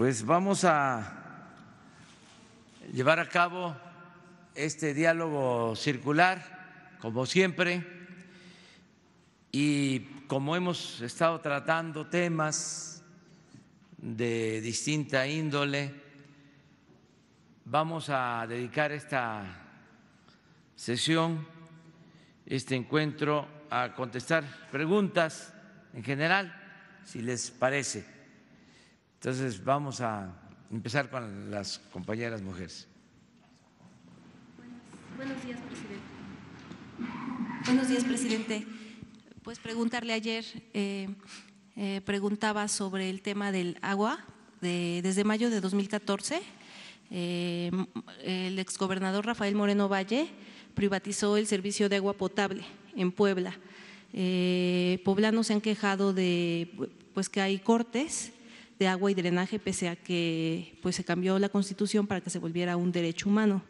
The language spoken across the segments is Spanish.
pues vamos a llevar a cabo este diálogo circular, como siempre, y como hemos estado tratando temas de distinta índole, vamos a dedicar esta sesión, este encuentro, a contestar preguntas en general, si les parece entonces, vamos a empezar con las compañeras mujeres. Buenos días, presidente. Buenos días, presidente. Pues preguntarle ayer, eh, eh, preguntaba sobre el tema del agua. desde mayo de 2014, eh, el exgobernador Rafael Moreno Valle privatizó el servicio de agua potable en Puebla. poblanos se han quejado de pues que hay cortes de agua y drenaje, pese a que pues, se cambió la Constitución para que se volviera un derecho humano.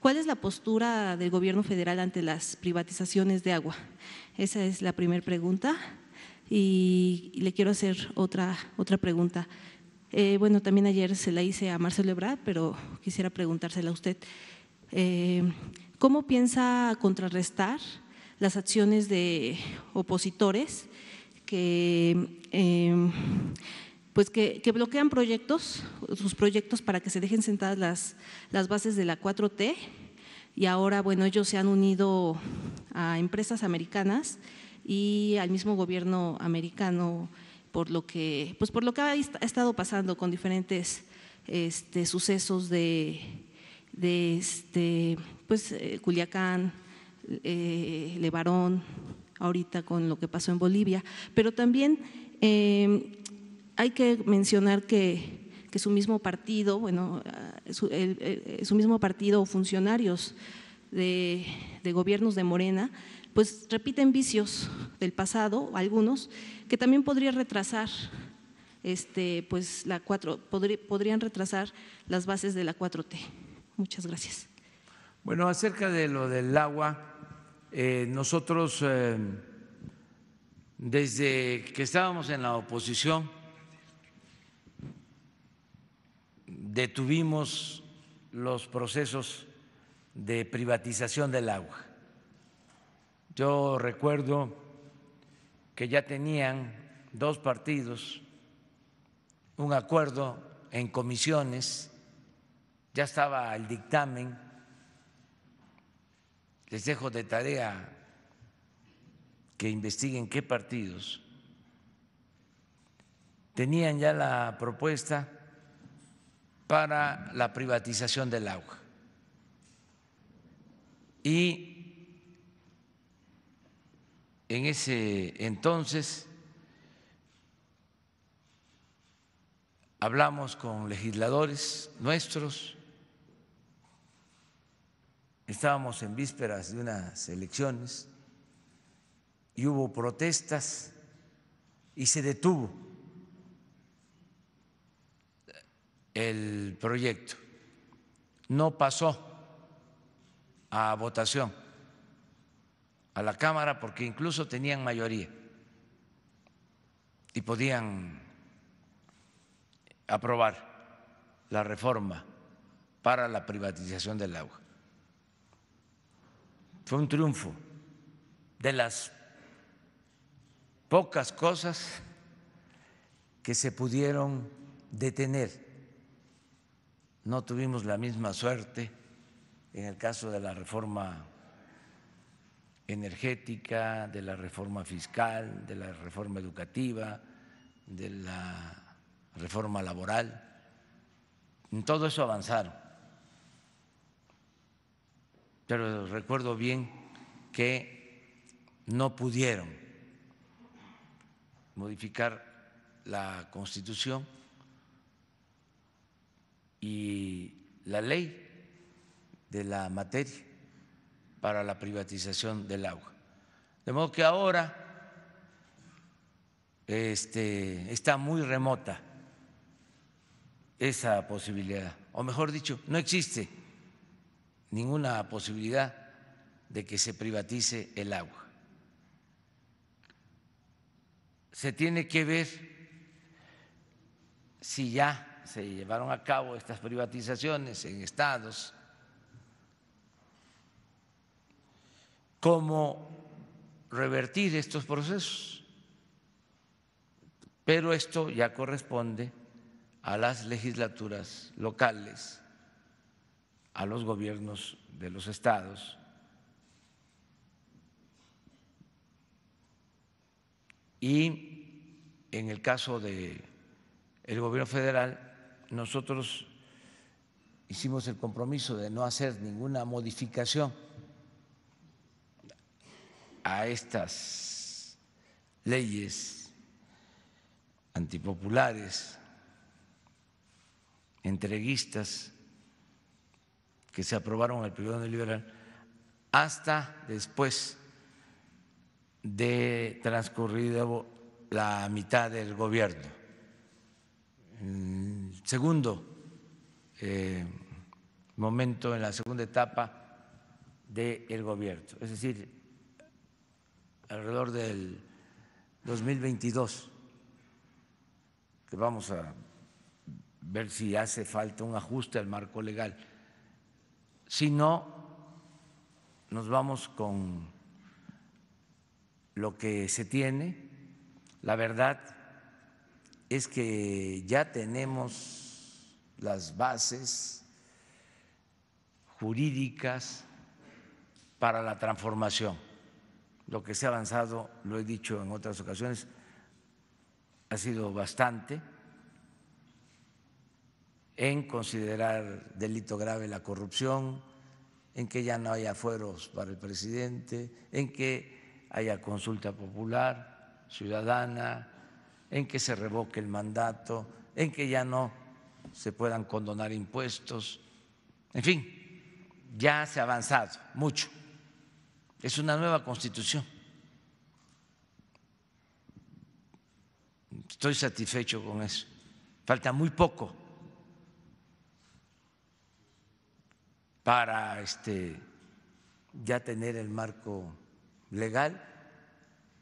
¿Cuál es la postura del Gobierno federal ante las privatizaciones de agua? Esa es la primera pregunta. Y le quiero hacer otra, otra pregunta. Eh, bueno, también ayer se la hice a Marcelo Ebrard, pero quisiera preguntársela a usted. Eh, ¿Cómo piensa contrarrestar las acciones de opositores que eh, pues que, bloquean proyectos, sus proyectos para que se dejen sentadas las, bases de la 4T y ahora, bueno, ellos se han unido a empresas americanas y al mismo gobierno americano por lo que, pues por lo que ha estado pasando con diferentes este, sucesos de, este, pues, eh, Culiacán, eh, Levarón, ahorita con lo que pasó en Bolivia, pero también em, hay que mencionar que, su mismo partido, bueno, eh, eh, su, mismo partido o funcionarios de, de, gobiernos de Morena, pues repiten vicios del pasado, algunos, que también podría retrasar, este, pues la cuatro, podrían retrasar las bases de la 4T. Muchas gracias. Bueno, acerca de lo del agua, eh, nosotros desde que estábamos en la oposición detuvimos los procesos de privatización del agua. Yo recuerdo que ya tenían dos partidos un acuerdo en comisiones, ya estaba el dictamen, les dejo de tarea que investiguen qué partidos tenían ya la propuesta para la privatización del agua. Y en ese entonces hablamos con legisladores nuestros, estábamos en vísperas de unas elecciones y hubo protestas y se detuvo el proyecto. No pasó a votación a la Cámara porque incluso tenían mayoría y podían aprobar la reforma para la privatización del agua. Fue un triunfo de las pocas cosas que se pudieron detener no tuvimos la misma suerte en el caso de la reforma energética, de la reforma fiscal, de la reforma educativa, de la reforma laboral. En todo eso avanzaron. Pero recuerdo bien que no pudieron modificar la Constitución y la ley de la materia para la privatización del agua. De modo que ahora este, está muy remota esa posibilidad, o mejor dicho, no existe ninguna posibilidad de que se privatice el agua. Se tiene que ver si ya se llevaron a cabo estas privatizaciones en estados, cómo revertir estos procesos. Pero esto ya corresponde a las legislaturas locales, a los gobiernos de los estados. Y en el caso de el gobierno federal, nosotros hicimos el compromiso de no hacer ninguna modificación a estas leyes antipopulares, entreguistas que se aprobaron en el periodo neoliberal, hasta después de transcurrido la mitad del gobierno segundo eh, momento, en la segunda etapa del gobierno, es decir, alrededor del 2022, que vamos a ver si hace falta un ajuste al marco legal. Si no, nos vamos con lo que se tiene. La verdad es que ya tenemos las bases jurídicas para la transformación. Lo que se ha avanzado, lo he dicho en otras ocasiones, ha sido bastante en considerar delito grave la corrupción, en que ya no haya fueros para el presidente, en que haya consulta popular, ciudadana, en que se revoque el mandato, en que ya no se puedan condonar impuestos, en fin, ya se ha avanzado mucho. Es una nueva constitución. Estoy satisfecho con eso. Falta muy poco para este ya tener el marco legal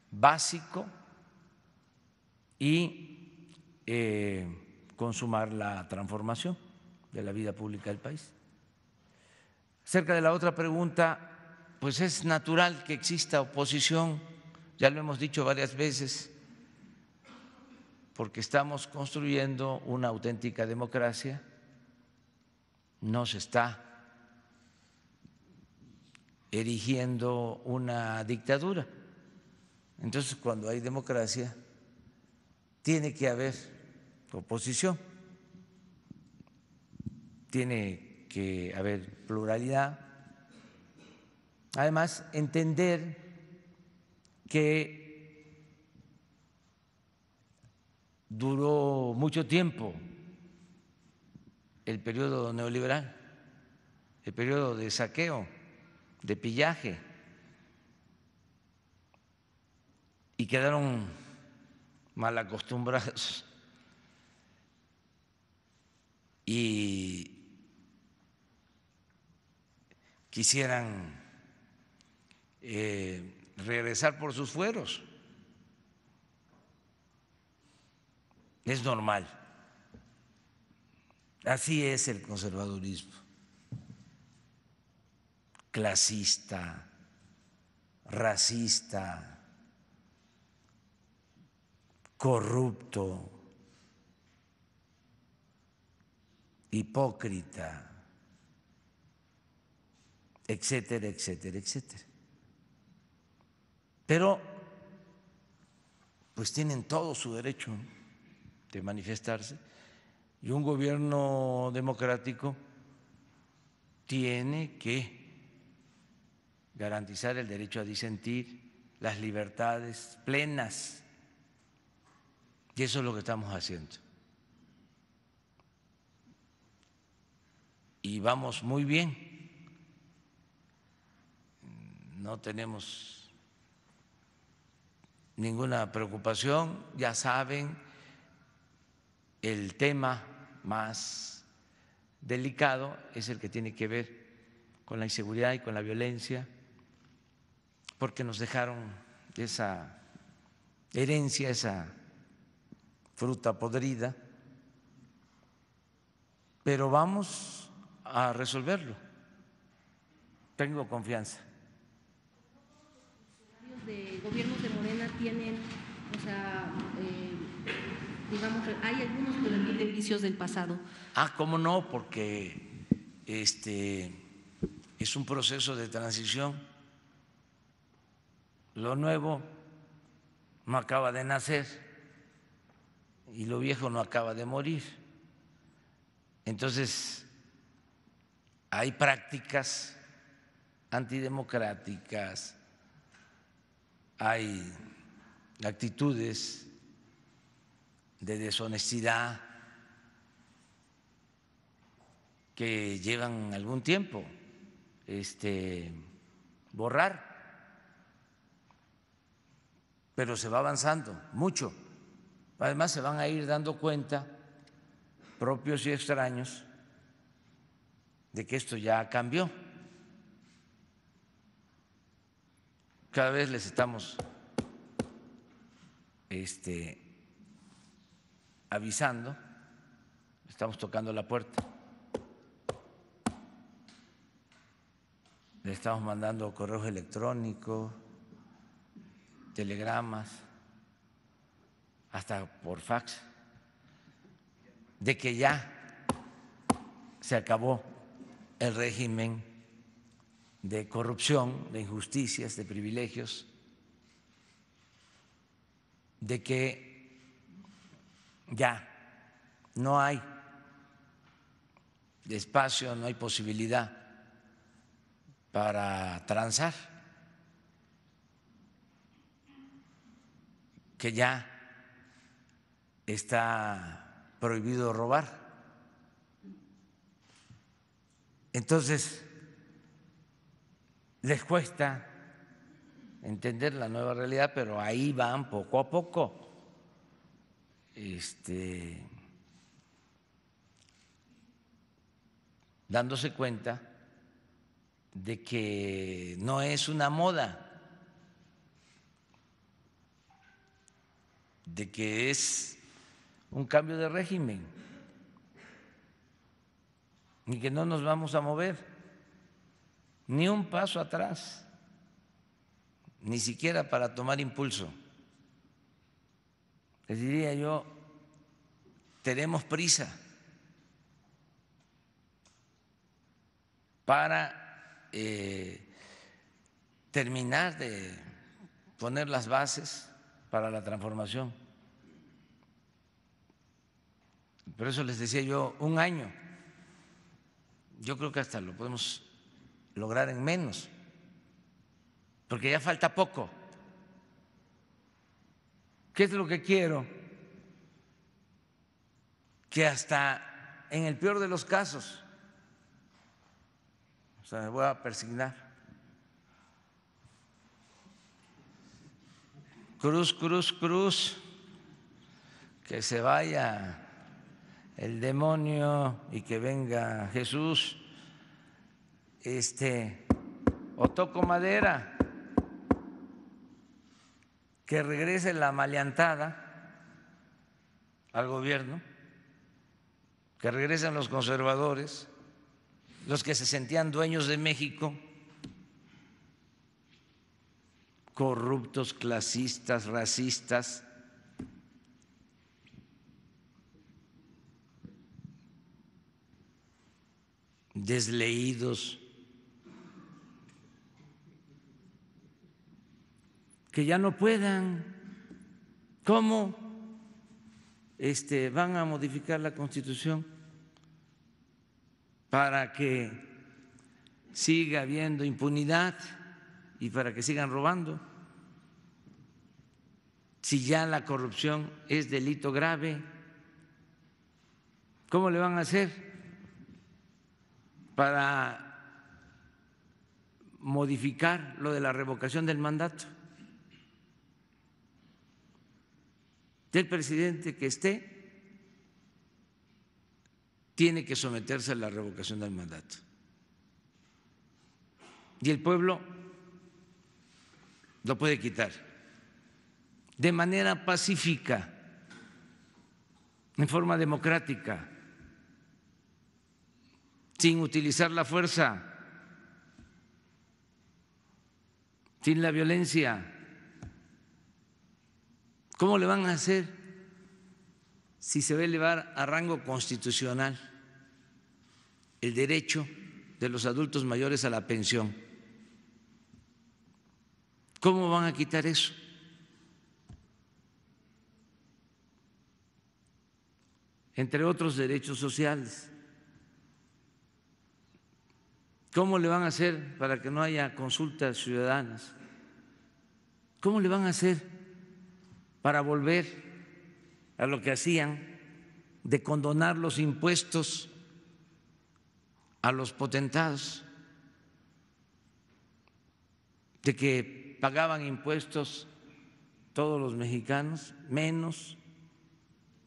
básico y eh, consumar la transformación de la vida pública del país. Cerca de la otra pregunta, pues es natural que exista oposición, ya lo hemos dicho varias veces, porque estamos construyendo una auténtica democracia, no se está erigiendo una dictadura. Entonces, cuando hay democracia, tiene que haber oposición, tiene que haber pluralidad. Además, entender que duró mucho tiempo el periodo neoliberal, el periodo de saqueo, de pillaje, y quedaron mal acostumbrados. Y quisieran eh, regresar por sus fueros. Es normal. Así es el conservadurismo. Clasista, racista, corrupto, hipócrita, etcétera, etcétera, etcétera. Pero, pues tienen todo su derecho de manifestarse y un gobierno democrático tiene que garantizar el derecho a disentir, las libertades plenas y eso es lo que estamos haciendo. Y vamos muy bien. No tenemos ninguna preocupación, ya saben, el tema más delicado es el que tiene que ver con la inseguridad y con la violencia, porque nos dejaron esa herencia, esa fruta podrida, pero vamos a resolverlo. Tengo confianza. De gobiernos de Morena tienen, o sea, eh, digamos, hay algunos que piden vicios del pasado. Ah, cómo no, porque este es un proceso de transición. Lo nuevo no acaba de nacer y lo viejo no acaba de morir. Entonces, hay prácticas antidemocráticas, hay actitudes de deshonestidad que llevan algún tiempo este, borrar, pero se va avanzando mucho. Además se van a ir dando cuenta, propios y extraños, de que esto ya cambió. Cada vez les estamos este, avisando, estamos tocando la puerta, le estamos mandando correos electrónicos, telegramas hasta por fax, de que ya se acabó el régimen de corrupción, de injusticias, de privilegios, de que ya no hay espacio, no hay posibilidad para transar, que ya está prohibido robar. Entonces, les cuesta entender la nueva realidad, pero ahí van poco a poco. Este, dándose cuenta de que no es una moda, de que es un cambio de régimen y que no nos vamos a mover ni un paso atrás, ni siquiera para tomar impulso. Les diría yo, tenemos prisa para eh, terminar de poner las bases para la transformación. Por eso les decía yo, un año. Yo creo que hasta lo podemos lograr en menos, porque ya falta poco. ¿Qué es lo que quiero? Que hasta en el peor de los casos, o sea, me voy a persignar. Cruz, cruz, cruz, que se vaya el demonio y que venga Jesús, este, o toco madera, que regrese la maleantada al gobierno, que regresen los conservadores, los que se sentían dueños de México, corruptos, clasistas, racistas, desleídos, que ya no puedan. ¿Cómo este, van a modificar la Constitución para que siga habiendo impunidad y para que sigan robando? Si ya la corrupción es delito grave, ¿cómo le van a hacer? para modificar lo de la revocación del mandato. Del presidente que esté tiene que someterse a la revocación del mandato. Y el pueblo lo puede quitar de manera pacífica, en forma democrática sin utilizar la fuerza, sin la violencia. ¿Cómo le van a hacer si se va a elevar a rango constitucional el derecho de los adultos mayores a la pensión? ¿Cómo van a quitar eso? Entre otros derechos sociales. ¿Cómo le van a hacer para que no haya consultas ciudadanas? ¿Cómo le van a hacer para volver a lo que hacían de condonar los impuestos a los potentados? De que pagaban impuestos todos los mexicanos, menos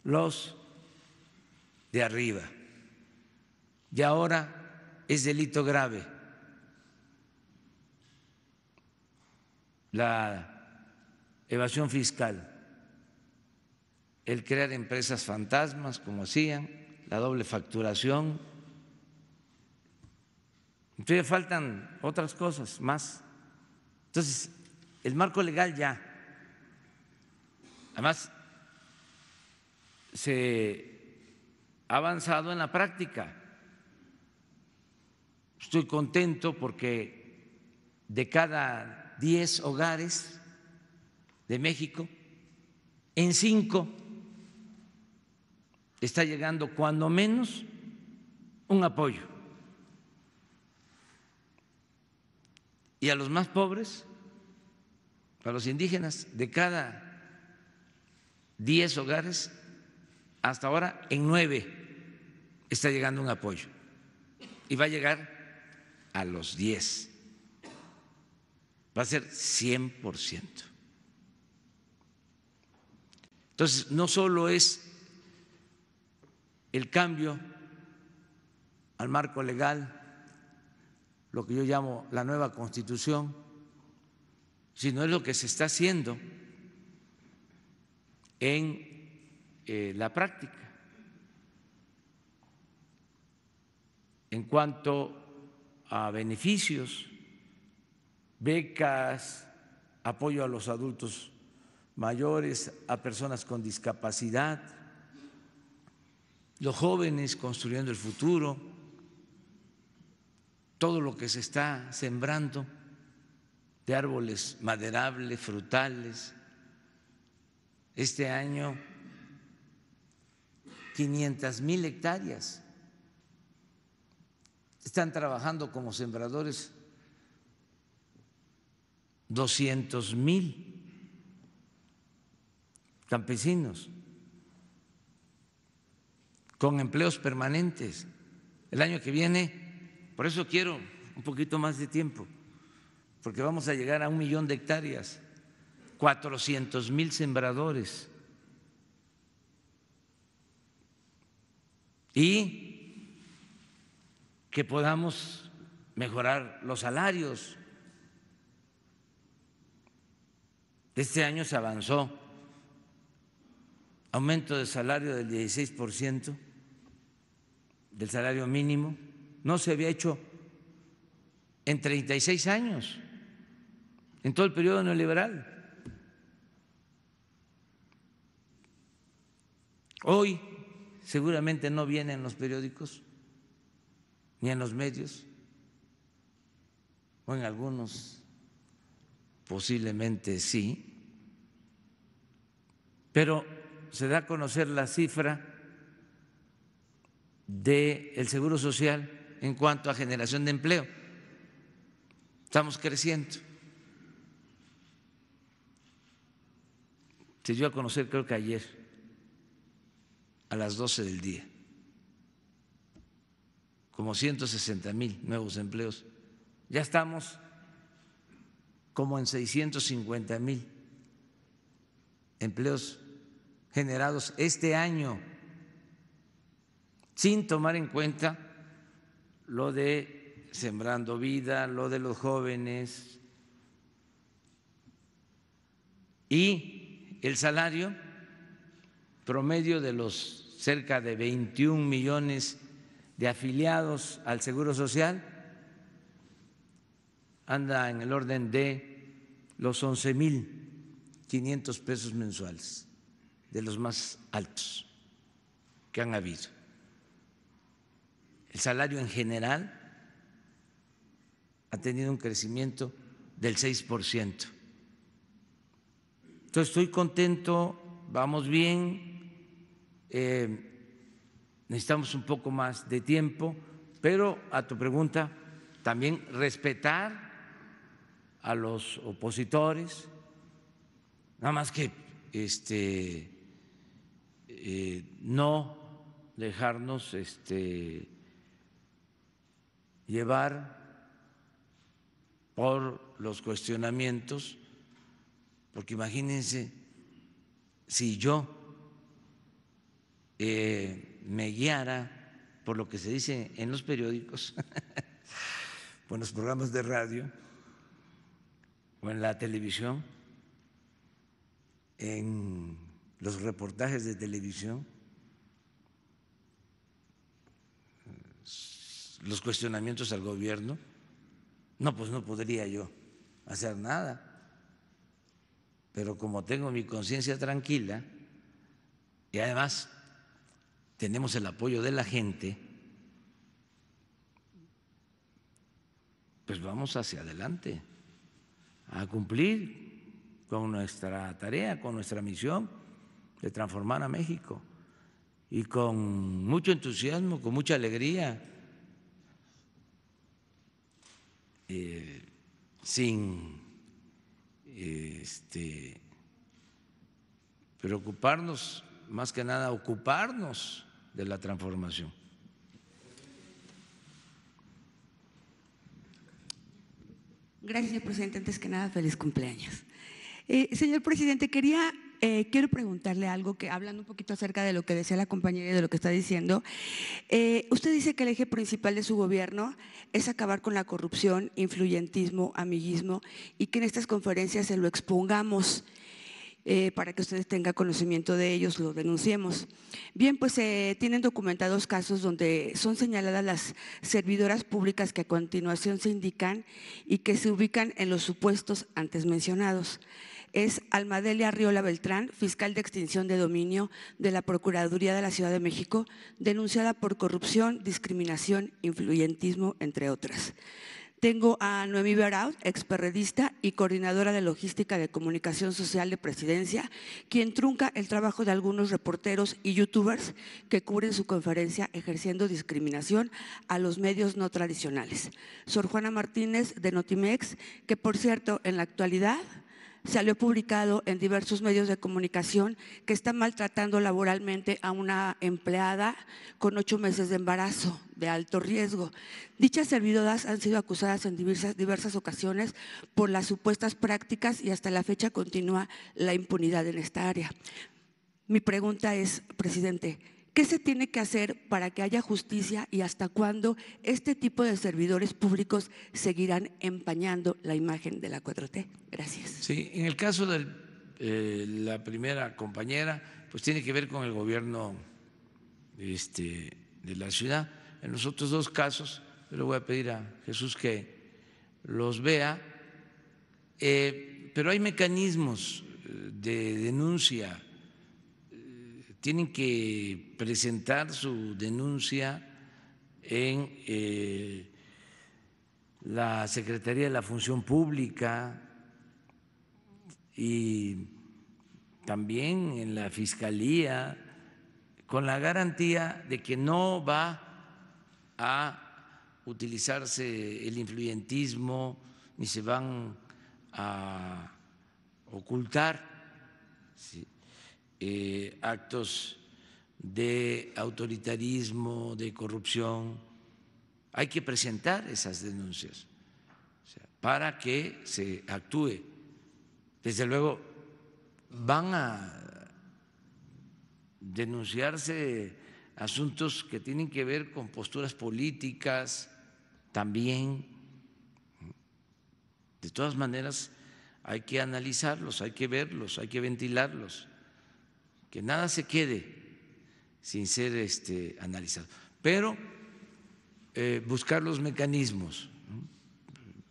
los de arriba. Y ahora es delito grave. La evasión fiscal, el crear empresas fantasmas, como hacían, la doble facturación. Entonces faltan otras cosas más. Entonces, el marco legal ya. Además, se ha avanzado en la práctica. Estoy contento porque de cada 10 hogares de México, en cinco está llegando cuando menos un apoyo. Y a los más pobres, a los indígenas, de cada 10 hogares, hasta ahora en nueve está llegando un apoyo. Y va a llegar a los 10. Va a ser 100%. Entonces, no solo es el cambio al marco legal, lo que yo llamo la nueva constitución, sino es lo que se está haciendo en eh, la práctica en cuanto a beneficios, becas, apoyo a los adultos mayores, a personas con discapacidad, los jóvenes construyendo el futuro, todo lo que se está sembrando de árboles maderables, frutales. Este año, 500 mil hectáreas están trabajando como sembradores 200 mil campesinos con empleos permanentes. El año que viene, por eso quiero un poquito más de tiempo, porque vamos a llegar a un millón de hectáreas, 400 mil sembradores. Y que podamos mejorar los salarios. Este año se avanzó aumento del salario del 16% del salario mínimo. No se había hecho en 36 años, en todo el periodo neoliberal. Hoy seguramente no vienen los periódicos en los medios, o en algunos posiblemente sí, pero se da a conocer la cifra del el Seguro Social en cuanto a generación de empleo. Estamos creciendo. Se dio a conocer creo que ayer, a las 12 del día como 160 mil nuevos empleos. Ya estamos como en 650 mil empleos generados este año, sin tomar en cuenta lo de Sembrando Vida, lo de los jóvenes y el salario promedio de los cerca de 21 millones de afiliados al Seguro Social anda en el orden de los 11.500 mil pesos mensuales, de los más altos que han habido. El salario en general ha tenido un crecimiento del 6%. Por Entonces estoy contento, vamos bien. Eh, necesitamos un poco más de tiempo, pero a tu pregunta, también respetar a los opositores, nada más que este, eh, no dejarnos este, llevar por los cuestionamientos, porque imagínense si yo eh, me guiara por lo que se dice en los periódicos, por en los programas de radio, o en la televisión, en los reportajes de televisión, los cuestionamientos al gobierno, no, pues no podría yo hacer nada. Pero como tengo mi conciencia tranquila y además tenemos el apoyo de la gente, pues vamos hacia adelante a cumplir con nuestra tarea, con nuestra misión de transformar a México. Y con mucho entusiasmo, con mucha alegría, eh, sin este, preocuparnos, más que nada ocuparnos de la transformación. Gracias, señor presidente. Antes que nada, feliz cumpleaños. Eh, señor presidente, quería eh, quiero preguntarle algo que, hablando un poquito acerca de lo que decía la compañera y de lo que está diciendo, eh, usted dice que el eje principal de su gobierno es acabar con la corrupción, influyentismo, amiguismo y que en estas conferencias se lo expongamos. Eh, para que ustedes tengan conocimiento de ellos, los denunciemos. Bien, pues eh, tienen documentados casos donde son señaladas las servidoras públicas que a continuación se indican y que se ubican en los supuestos antes mencionados es Almadelia Riola Beltrán, fiscal de extinción de dominio de la Procuraduría de la Ciudad de México, denunciada por corrupción, discriminación, influyentismo, entre otras. Tengo a Noemí Beraud, experredista y coordinadora de logística de comunicación social de presidencia, quien trunca el trabajo de algunos reporteros y youtubers que cubren su conferencia ejerciendo discriminación a los medios no tradicionales. Sor Juana Martínez de Notimex, que por cierto en la actualidad salió publicado en diversos medios de comunicación que está maltratando laboralmente a una empleada con ocho meses de embarazo de alto riesgo. Dichas servidoras han sido acusadas en diversas, diversas ocasiones por las supuestas prácticas y hasta la fecha continúa la impunidad en esta área. Mi pregunta es, presidente, ¿Qué se tiene que hacer para que haya justicia y hasta cuándo este tipo de servidores públicos seguirán empañando la imagen de la 4T? Gracias. Sí, en el caso de eh, la primera compañera, pues tiene que ver con el gobierno este, de la ciudad. En los otros dos casos, le voy a pedir a Jesús que los vea, eh, pero hay mecanismos eh, de denuncia tienen que presentar su denuncia en eh, la Secretaría de la Función Pública y también en la Fiscalía, con la garantía de que no va a utilizarse el influyentismo ni se van a ocultar. Sí eh, actos de autoritarismo, de corrupción. Hay que presentar esas denuncias para que se actúe. Desde luego, van a denunciarse asuntos que tienen que ver con posturas políticas también. De todas maneras, hay que analizarlos, hay que verlos, hay que ventilarlos que nada se quede sin ser este, analizado, pero eh, buscar los mecanismos.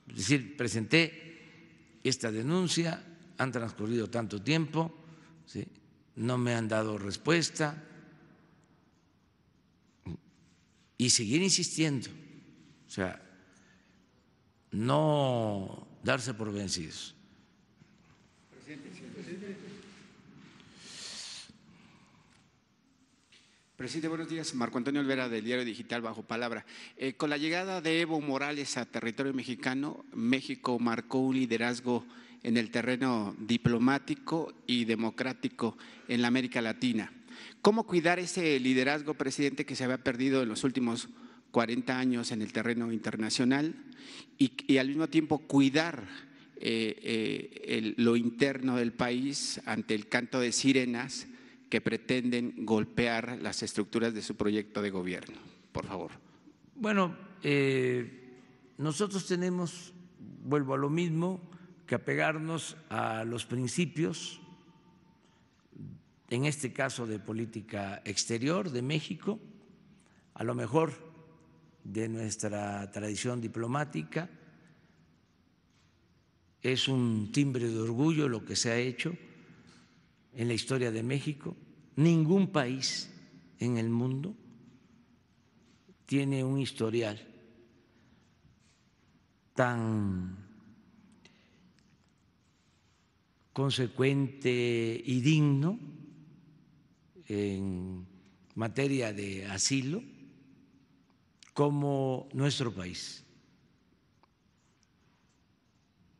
Es decir, presenté esta denuncia, han transcurrido tanto tiempo, no me han dado respuesta y seguir insistiendo, o sea, no darse por vencidos. Presidente, buenos días. Marco Antonio Olvera del Diario Digital Bajo Palabra. Eh, con la llegada de Evo Morales a territorio mexicano, México marcó un liderazgo en el terreno diplomático y democrático en la América Latina. ¿Cómo cuidar ese liderazgo, presidente, que se había perdido en los últimos 40 años en el terreno internacional y, al mismo tiempo cuidar eh, eh, lo interno del país ante el canto de sirenas? que pretenden golpear las estructuras de su proyecto de gobierno. Por favor. Bueno, eh, nosotros tenemos, vuelvo a lo mismo, que apegarnos a los principios, en este caso de política exterior de México, a lo mejor de nuestra tradición diplomática. Es un timbre de orgullo lo que se ha hecho en la historia de México. Ningún país en el mundo tiene un historial tan consecuente y digno en materia de asilo como nuestro país.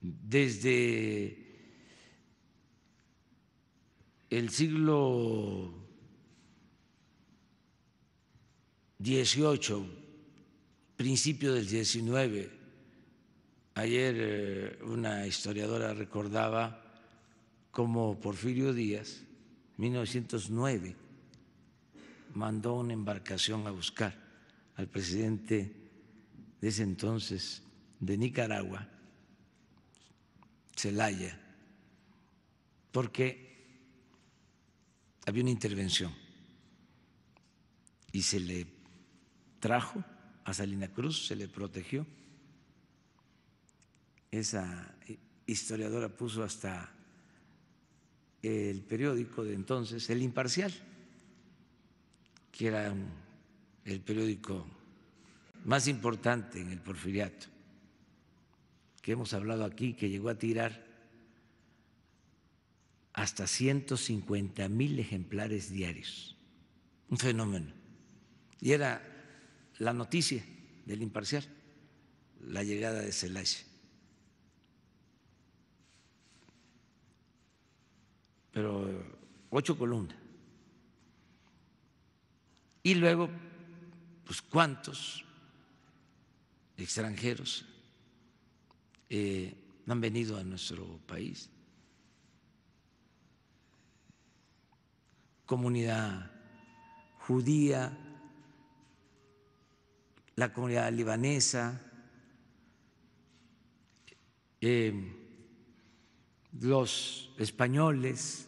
Desde el siglo XVIII, principio del XIX. Ayer eh, una historiadora recordaba cómo Porfirio Díaz, 1909, mandó una embarcación a buscar al presidente de ese entonces de Nicaragua, Celaya, porque había una intervención y se le trajo a Salina Cruz, se le protegió. Esa eh, historiadora puso hasta el periódico de entonces, El Imparcial, que era el periódico más importante en el porfiriato, que hemos hablado aquí, que llegó a tirar hasta 150 mil ejemplares diarios. Un fenómeno. Y era la noticia del imparcial, la llegada de Celaya. Pero ocho columnas. Y luego, pues cuántos extranjeros eh, han venido a nuestro país comunidad judía, la comunidad libanesa, em, los españoles,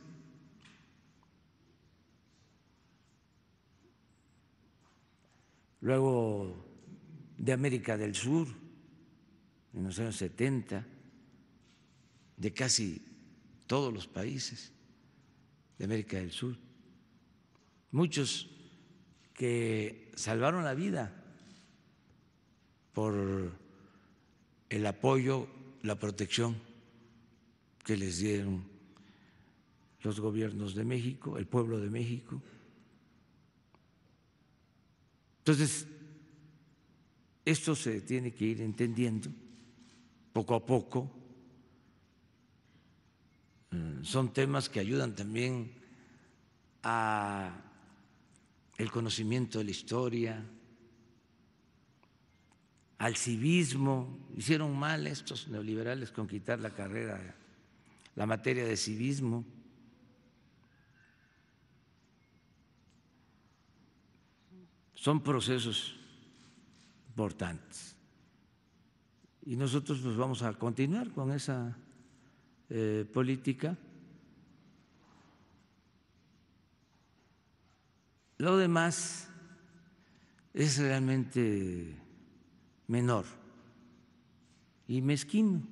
luego de América del Sur, en los años 70, de casi todos los países de América del Sur muchos que salvaron la vida por el apoyo, la protección que les dieron los gobiernos de México, el pueblo de México. Entonces, esto se tiene que ir entendiendo poco a poco. Eh, son temas que ayudan también a el conocimiento de la historia, al civismo. Hicieron mal estos neoliberales con quitar la carrera, la materia de civismo. Son procesos importantes. Y nosotros nos vamos a continuar con esa eh, política Lo demás es realmente menor y mezquino,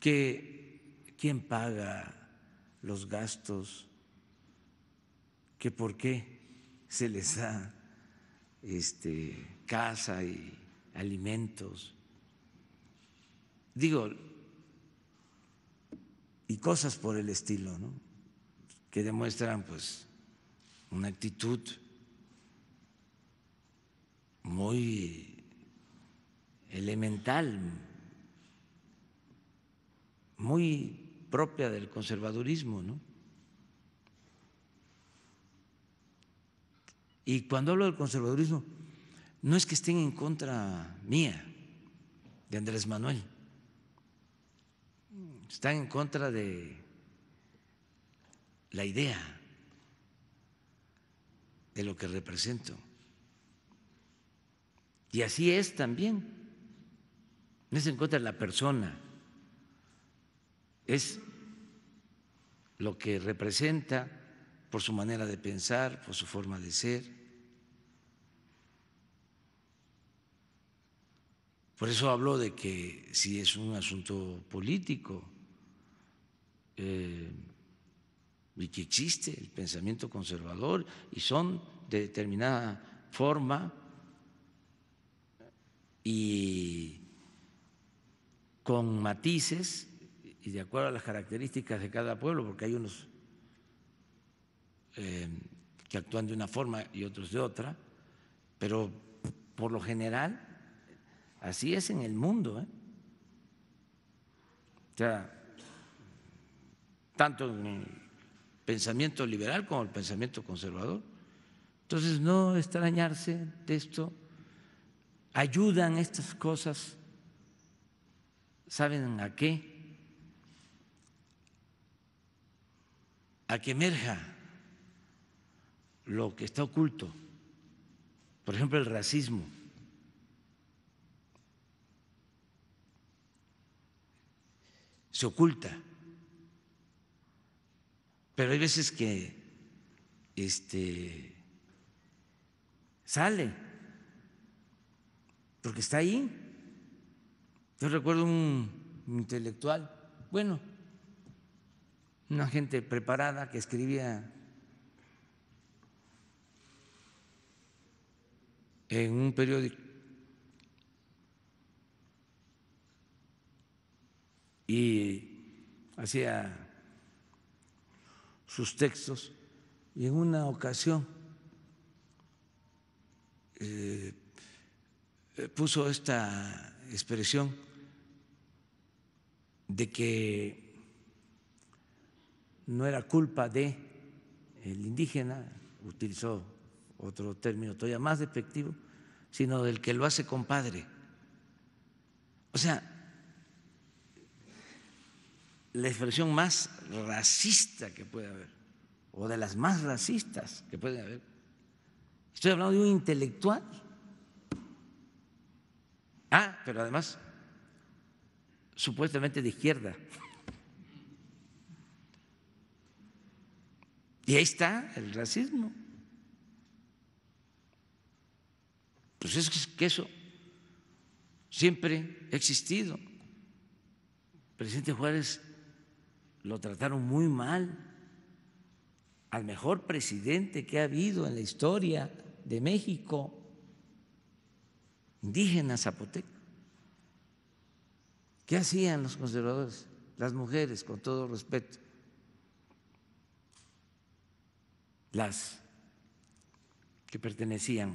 que quién paga los gastos, que por qué se les da este, casa y alimentos, digo, y cosas por el estilo, ¿no? que demuestran pues una actitud muy elemental, muy propia del conservadurismo, ¿no? Y cuando hablo del conservadurismo, no es que estén en contra mía, de Andrés Manuel, están en contra de la idea de lo que represento. Y así es también. No se encuentra la persona, es lo que representa por su manera de pensar, por su forma de ser. Por eso hablo de que si es un asunto político, eh, y que existe el pensamiento conservador y son de determinada forma y con matices y de acuerdo a las características de cada pueblo, porque hay unos eh, que actúan de una forma y otros de otra, pero por lo general así es en el mundo. ¿eh? sea, tanto en pensamiento liberal como el pensamiento conservador. Entonces, no extrañarse de esto, ayudan estas cosas, ¿saben a qué? A que emerja lo que está oculto, por ejemplo, el racismo. Se oculta pero hay veces que este, sale, porque está ahí. Yo recuerdo un intelectual, bueno, una gente preparada que escribía en un periódico. Y hacía sus textos y en una ocasión eh, eh, puso esta expresión de que no era culpa de el indígena, utilizó otro término todavía más despectivo, sino del que lo hace compadre. O sea, la expresión más racista que puede haber, o de las más racistas que puede haber. Estoy hablando de un intelectual. Ah, pero además, supuestamente de izquierda. Y ahí está el racismo. Pues es que eso siempre ha existido. presidente Juárez lo trataron muy mal, al mejor presidente que ha habido en la historia de México, indígena zapoteco. ¿Qué hacían los conservadores? Las mujeres, con todo respeto, las que pertenecían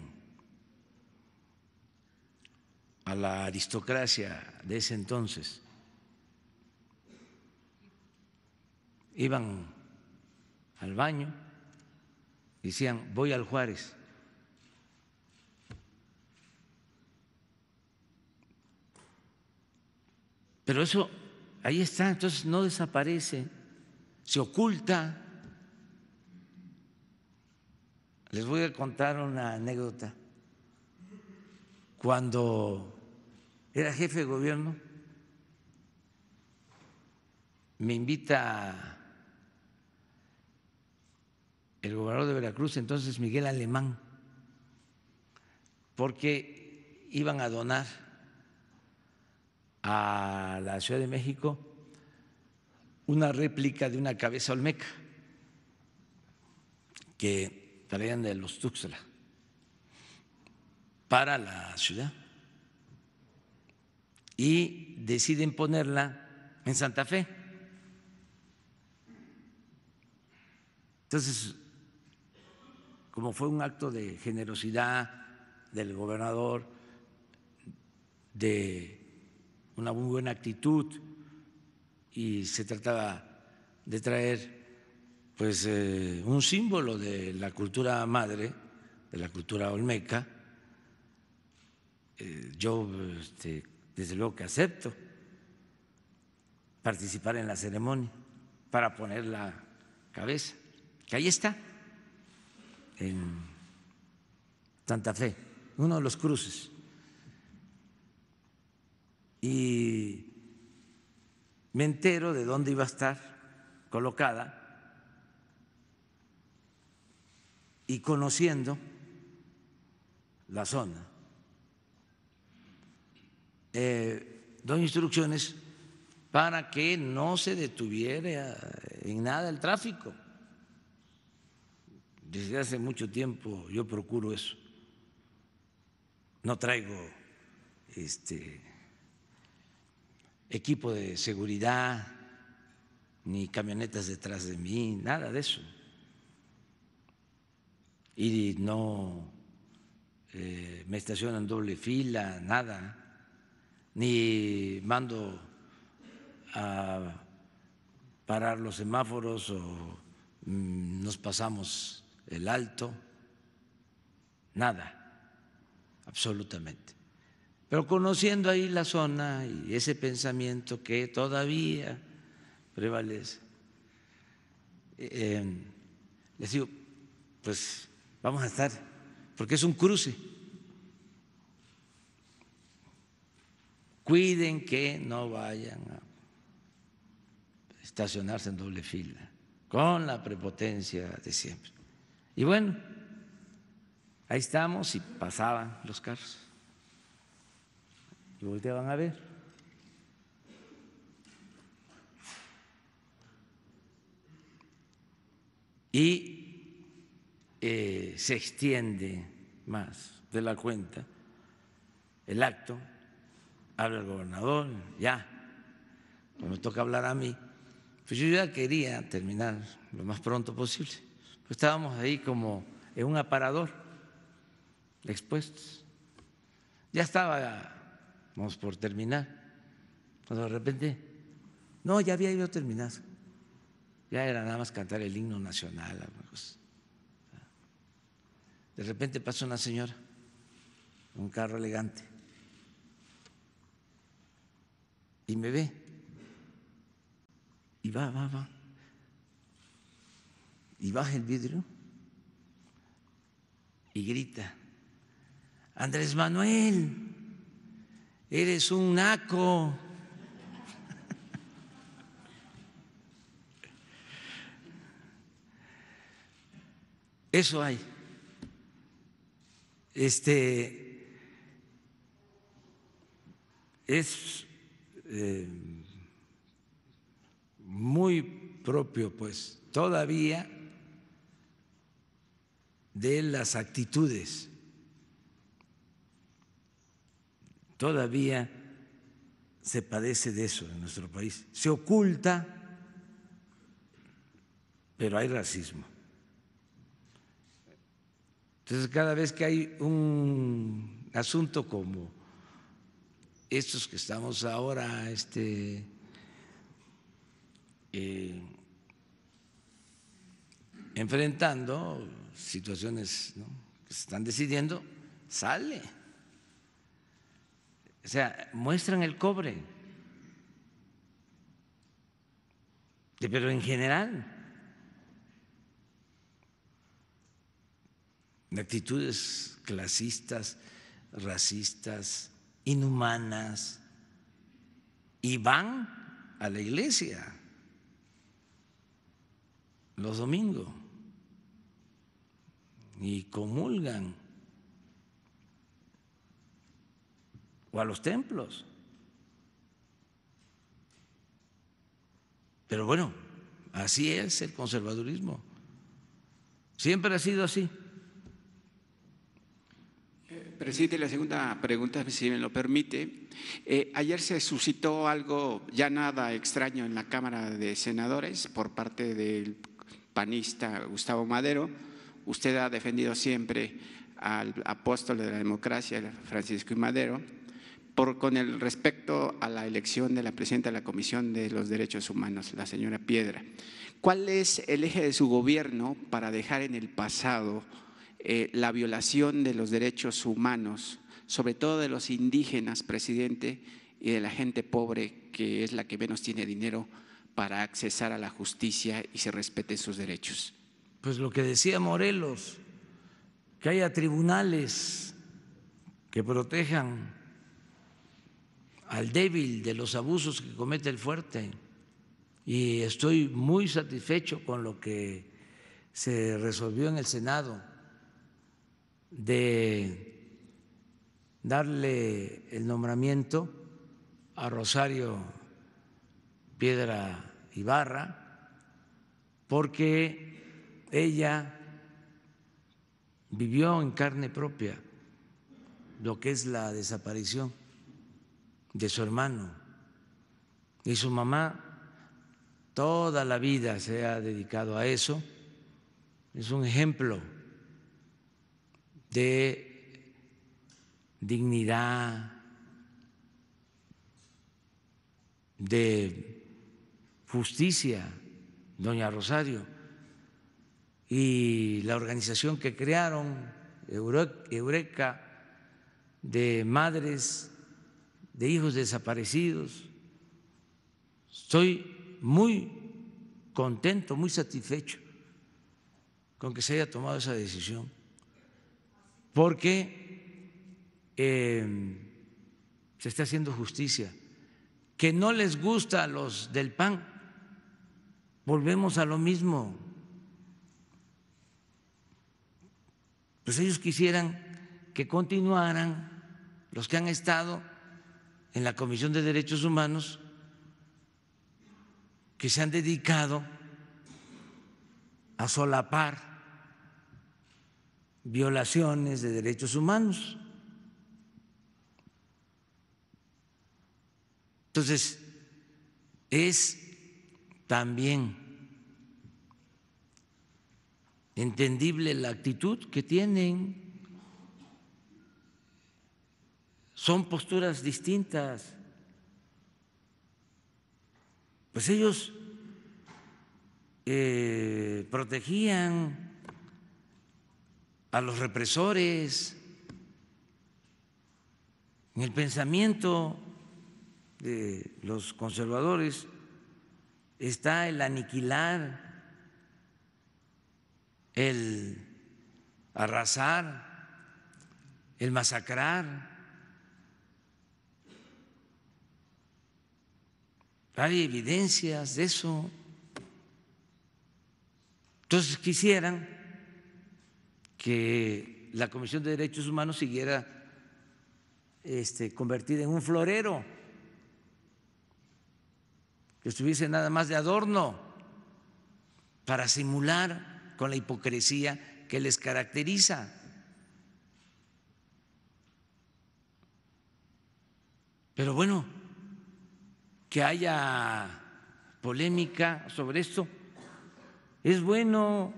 a la aristocracia de ese entonces iban al baño, decían, voy al Juárez. Pero eso ahí está, entonces no desaparece, se oculta. Les voy a contar una anécdota. Cuando era jefe de gobierno, me invita el gobernador de Veracruz, entonces Miguel Alemán, porque iban a donar a la Ciudad de México una réplica de una cabeza olmeca que traían de los Tuxtla para la ciudad y deciden ponerla en Santa Fe. Entonces como fue un acto de generosidad del gobernador, de una muy buena actitud y se trataba de traer pues eh, un símbolo de la cultura madre, de la cultura olmeca. Eh, yo este, desde luego que acepto participar en la ceremonia para poner la cabeza, que ahí está en Santa Fe, uno de los cruces. Y me entero de dónde iba a estar colocada y conociendo la zona, eh, doy instrucciones para que no se detuviera en nada el tráfico. Desde hace mucho tiempo yo procuro eso. No traigo este equipo de seguridad ni camionetas detrás de mí, nada de eso. Y no eh, me estacionan doble fila, nada, ni mando a parar los semáforos o mm, nos pasamos el alto, nada, absolutamente. Pero conociendo ahí la zona y ese pensamiento que todavía prevalece, em, les digo, pues vamos a estar, porque es un cruce. Cuiden que no vayan a estacionarse en doble fila, con la prepotencia de siempre. Y bueno, ahí estamos y pasaban los carros. Y volteaban a ver. Y eh, se extiende más de la cuenta el acto, habla el gobernador, ya, me toca hablar a mí. Pues yo ya quería terminar lo más pronto posible estábamos ahí como en un aparador, expuestos. Ya estaba vamos por terminar, cuando de repente, no, ya había ido a terminar Ya era nada más cantar el himno nacional. De repente pasó una señora, un carro elegante, y me ve. Y va, va, va y baja el vidrio y grita, Andrés Manuel, eres un naco. Eso hay. Este es eh, muy propio, pues, todavía de las actitudes. Todavía se padece de eso en nuestro país. Se oculta, pero hay racismo. Entonces, cada vez que hay un asunto como estos que estamos ahora este, eh, enfrentando, situaciones que se están decidiendo, sale. O sea, muestran el cobre. Pero en general, actitudes clasistas, racistas, inhumanas, y van a la iglesia los domingos y comulgan, o a los templos. Pero bueno, así es el conservadurismo. Siempre ha sido así. Eh, presidente, la segunda pregunta, si me lo permite. Eh, ayer se suscitó algo ya nada extraño en la Cámara de Senadores por parte del panista Gustavo Madero Usted ha defendido siempre al apóstol de la democracia, Francisco I. Madero, por, con el respecto a la elección de la presidenta de la Comisión de los Derechos Humanos, la señora Piedra. ¿Cuál es el eje de su gobierno para dejar en el pasado eh, la violación de los derechos humanos, sobre todo de los indígenas, presidente, y de la gente pobre, que es la que menos tiene dinero para accesar a la justicia y se respeten sus derechos? pues lo que decía Morelos, que haya tribunales que protejan al débil de los abusos que comete el fuerte. Y estoy muy satisfecho con lo que se resolvió en el Senado de darle el nombramiento a Rosario Piedra Ibarra, porque ella vivió en carne propia lo que es la desaparición de su hermano y su mamá toda la vida se ha dedicado a eso. Es un ejemplo de dignidad, de justicia, doña Rosario y la organización que crearon, Eureka, de madres de hijos desaparecidos. Estoy muy contento, muy satisfecho con que se haya tomado esa decisión, porque em, se está haciendo justicia, que no les gusta a los del PAN, volvemos a lo mismo, pues ellos quisieran que continuaran los que han estado en la Comisión de Derechos Humanos, que se han dedicado a solapar violaciones de derechos humanos. Entonces, es también entendible la actitud que tienen. Son posturas distintas. Pues ellos eh, protegían a los represores en el pensamiento de los conservadores está el aniquilar el arrasar, el masacrar. Hay evidencias de eso. Entonces quisieran que la Comisión de Derechos Humanos siguiera este, convertida en un florero, que estuviese nada más de adorno para simular con la hipocresía que les caracteriza. Pero bueno, que haya polémica sobre esto es bueno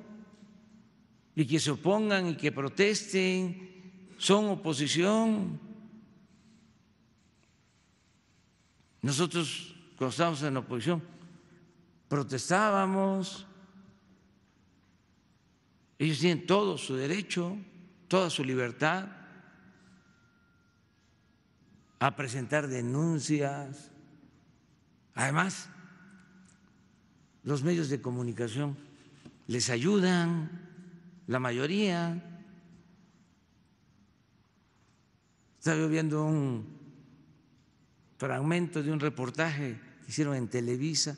y que se opongan y que protesten, son oposición. Nosotros, cuando estábamos en la oposición, protestábamos, ellos tienen todo su derecho, toda su libertad a presentar denuncias. Además, los medios de comunicación les ayudan, la mayoría. Estaba viendo un fragmento de un reportaje que hicieron en Televisa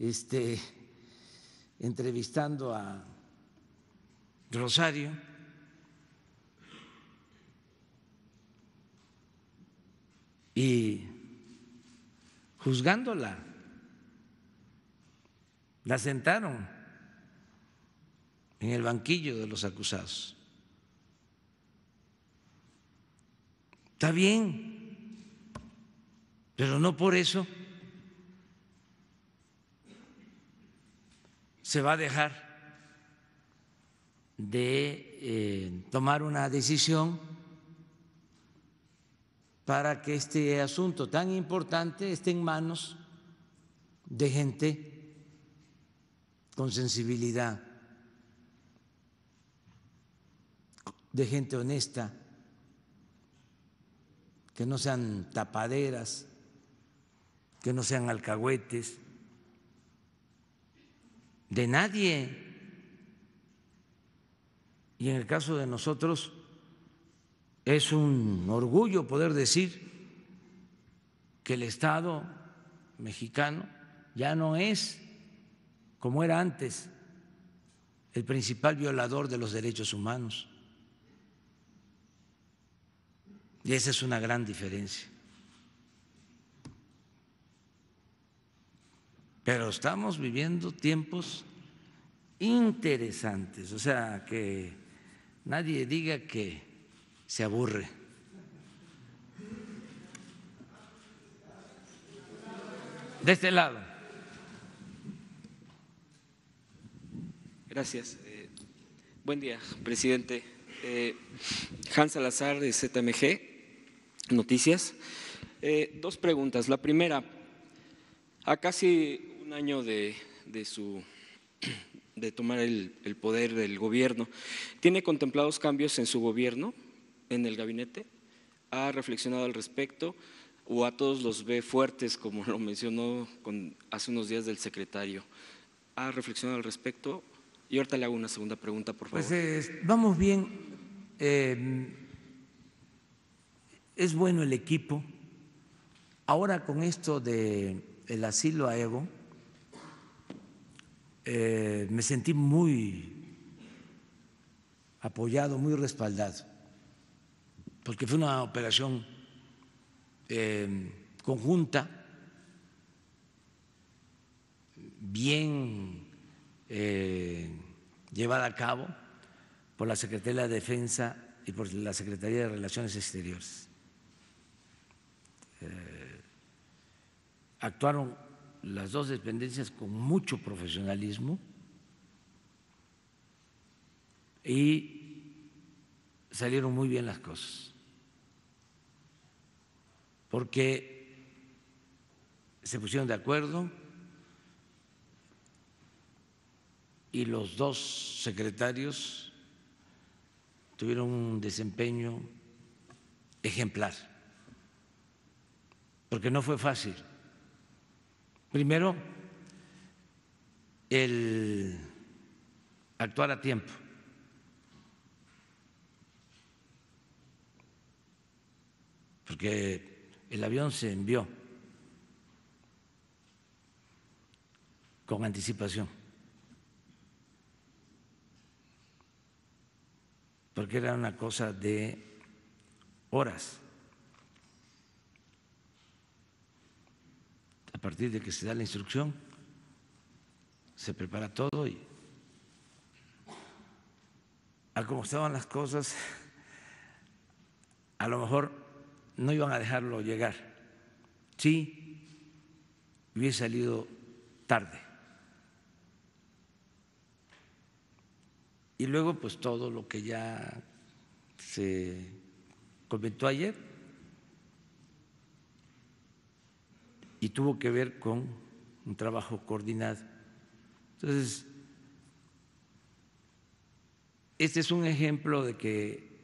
este, entrevistando a Rosario. Y juzgándola, la sentaron en el banquillo de los acusados. Está bien, pero no por eso se va a dejar de eh, tomar una decisión para que este asunto tan importante esté en manos de gente con sensibilidad, de gente honesta, que no sean tapaderas, que no sean alcahuetes de nadie. Y en el caso de nosotros es un orgullo poder decir que el Estado mexicano ya no es como era antes el principal violador de los derechos humanos. Y esa es una gran diferencia. Pero estamos viviendo tiempos interesantes, o sea, que nadie diga que se aburre. De este lado. Gracias. Eh, buen día, presidente. Eh, Hans Salazar de ZMG, Noticias. Eh, dos preguntas. La primera, a casi año de, su de tomar el, poder del gobierno. ¿Tiene contemplados cambios en su gobierno, en el gabinete? ¿Ha reflexionado al respecto o a todos los ve fuertes, como lo mencionó hace unos días del secretario? ¿Ha reflexionado al respecto? Y ahorita le hago una segunda pregunta, por favor. Pues, vamos bien. Em, es bueno el equipo. Ahora con esto del asilo a Evo eh, me sentí muy apoyado, muy respaldado, porque fue una operación em, conjunta, bien eh, llevada a cabo por la Secretaría de Defensa y por la Secretaría de Relaciones Exteriores. Eh, actuaron las dos dependencias con mucho profesionalismo y salieron muy bien las cosas, porque se pusieron de acuerdo y los dos secretarios tuvieron un desempeño ejemplar, porque no fue fácil Primero, el actuar a tiempo. Porque el avión se envió con anticipación. Porque era una cosa de horas. a partir de que se da la instrucción, se prepara todo y a como estaban las cosas, a lo mejor no iban a dejarlo llegar. Sí, hubiese salido tarde. Y luego, pues todo lo que ya se comentó ayer, y tuvo que ver con un trabajo coordinado. Entonces, este es un ejemplo de que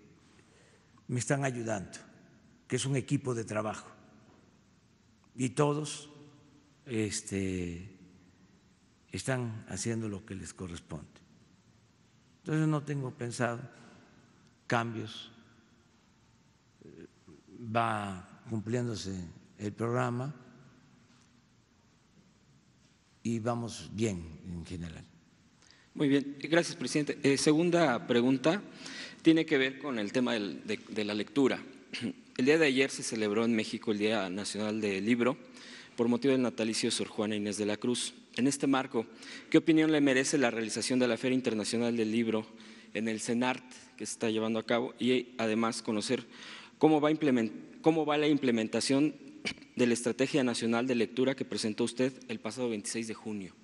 me están ayudando, que es un equipo de trabajo. Y todos este, están haciendo lo que les corresponde. Entonces no tengo pensado cambios. Eh, va cumpliéndose el programa y vamos bien en general. Muy bien, gracias, presidente. Eh, segunda pregunta tiene que ver con el tema del, de, la lectura. El día de ayer se celebró en México el Día Nacional del Libro por motivo del natalicio de Sor Juana Inés de la Cruz. En este marco, ¿qué opinión le merece la realización de la Feria Internacional del Libro en el CENART que se está llevando a cabo y además conocer cómo va, cómo va la implementación de la Estrategia Nacional de Lectura que presentó usted el pasado 26 de junio.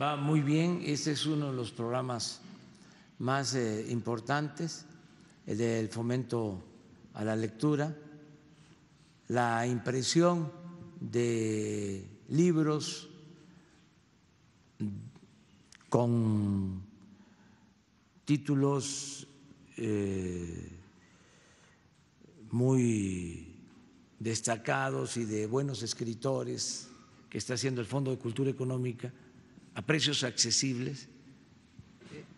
Va muy bien, este es uno de los programas más eh, importantes, el del fomento a la lectura, la impresión de libros con títulos eh, muy destacados y de buenos escritores que está haciendo el Fondo de Cultura Económica a precios accesibles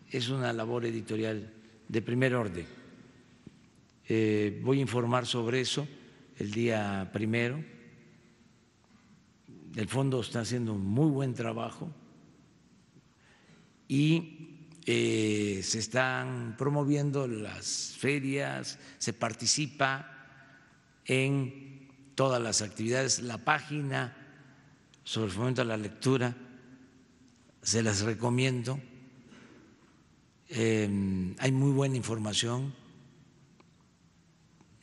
es una labor editorial de primer orden. Eh, voy a informar sobre eso el día primero. El fondo está haciendo un muy buen trabajo y eh, se están promoviendo las ferias, se participa en todas las actividades, la página sobre el fomento de la lectura, se las recomiendo. Eh, hay muy buena información.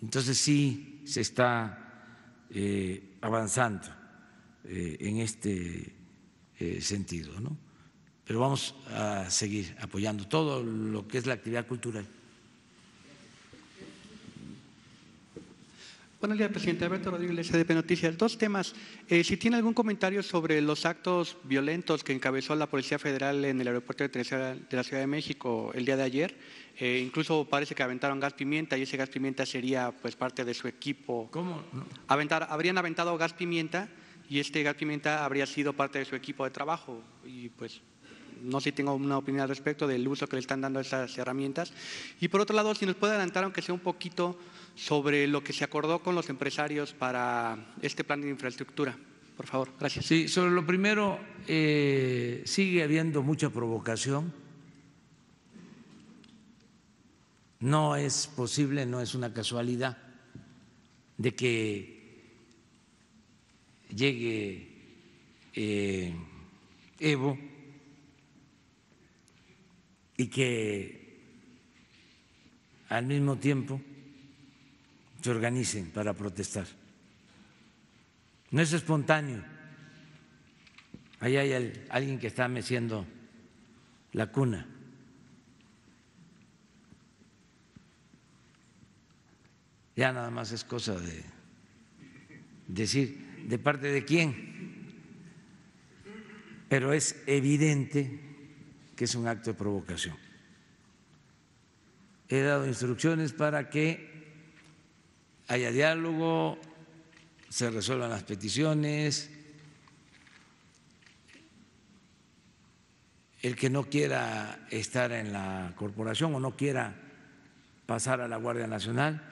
Entonces sí se está eh, avanzando eh, en este sentido, ¿no? Pero vamos a seguir apoyando todo lo que es la actividad cultural. Buenos días, presidente. Alberto Rodríguez, CDP Noticias. Dos temas. Eh, si tiene algún comentario sobre los actos violentos que encabezó la Policía Federal en el aeropuerto de, la Ciudad de México el día de ayer. Eh, incluso parece que aventaron gas pimienta y ese gas pimienta sería pues parte de su equipo. ¿Cómo? Aventar, habrían aventado gas pimienta y este gas pimienta habría sido parte de su equipo de trabajo. Y pues no sé si tengo una opinión al respecto del uso que le están dando a esas herramientas. Y por otro lado, si nos puede adelantar, aunque sea un poquito, sobre lo que se acordó con los empresarios para este plan de infraestructura. Por favor, gracias. Sí, sobre lo primero, eh, sigue habiendo mucha provocación. No es posible, no es una casualidad de que llegue eh, Evo y que al mismo tiempo se organicen para protestar. No es espontáneo. Ahí hay alguien que está meciendo la cuna. Ya nada más es cosa de decir de parte de quién. Pero es evidente que es un acto de provocación. He dado instrucciones para que haya diálogo, se resuelvan las peticiones. El que no quiera estar en la corporación o no quiera pasar a la Guardia Nacional,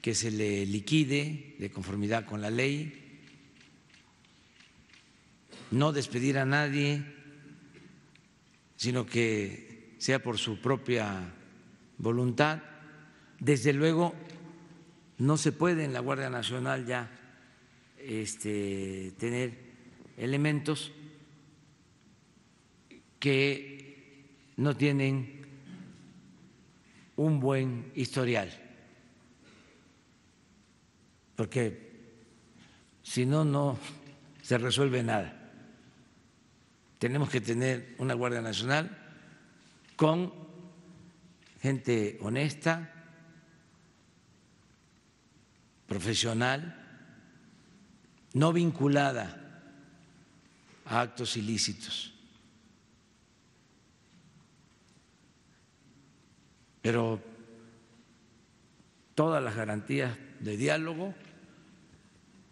que se le liquide de conformidad con la ley, no despedir a nadie sino que sea por su propia voluntad. Desde luego, no se puede en la Guardia Nacional ya este, tener elementos que no tienen un buen historial, porque si no, no se resuelve nada tenemos que tener una Guardia Nacional con gente honesta, profesional, no vinculada a actos ilícitos. Pero todas las garantías de diálogo,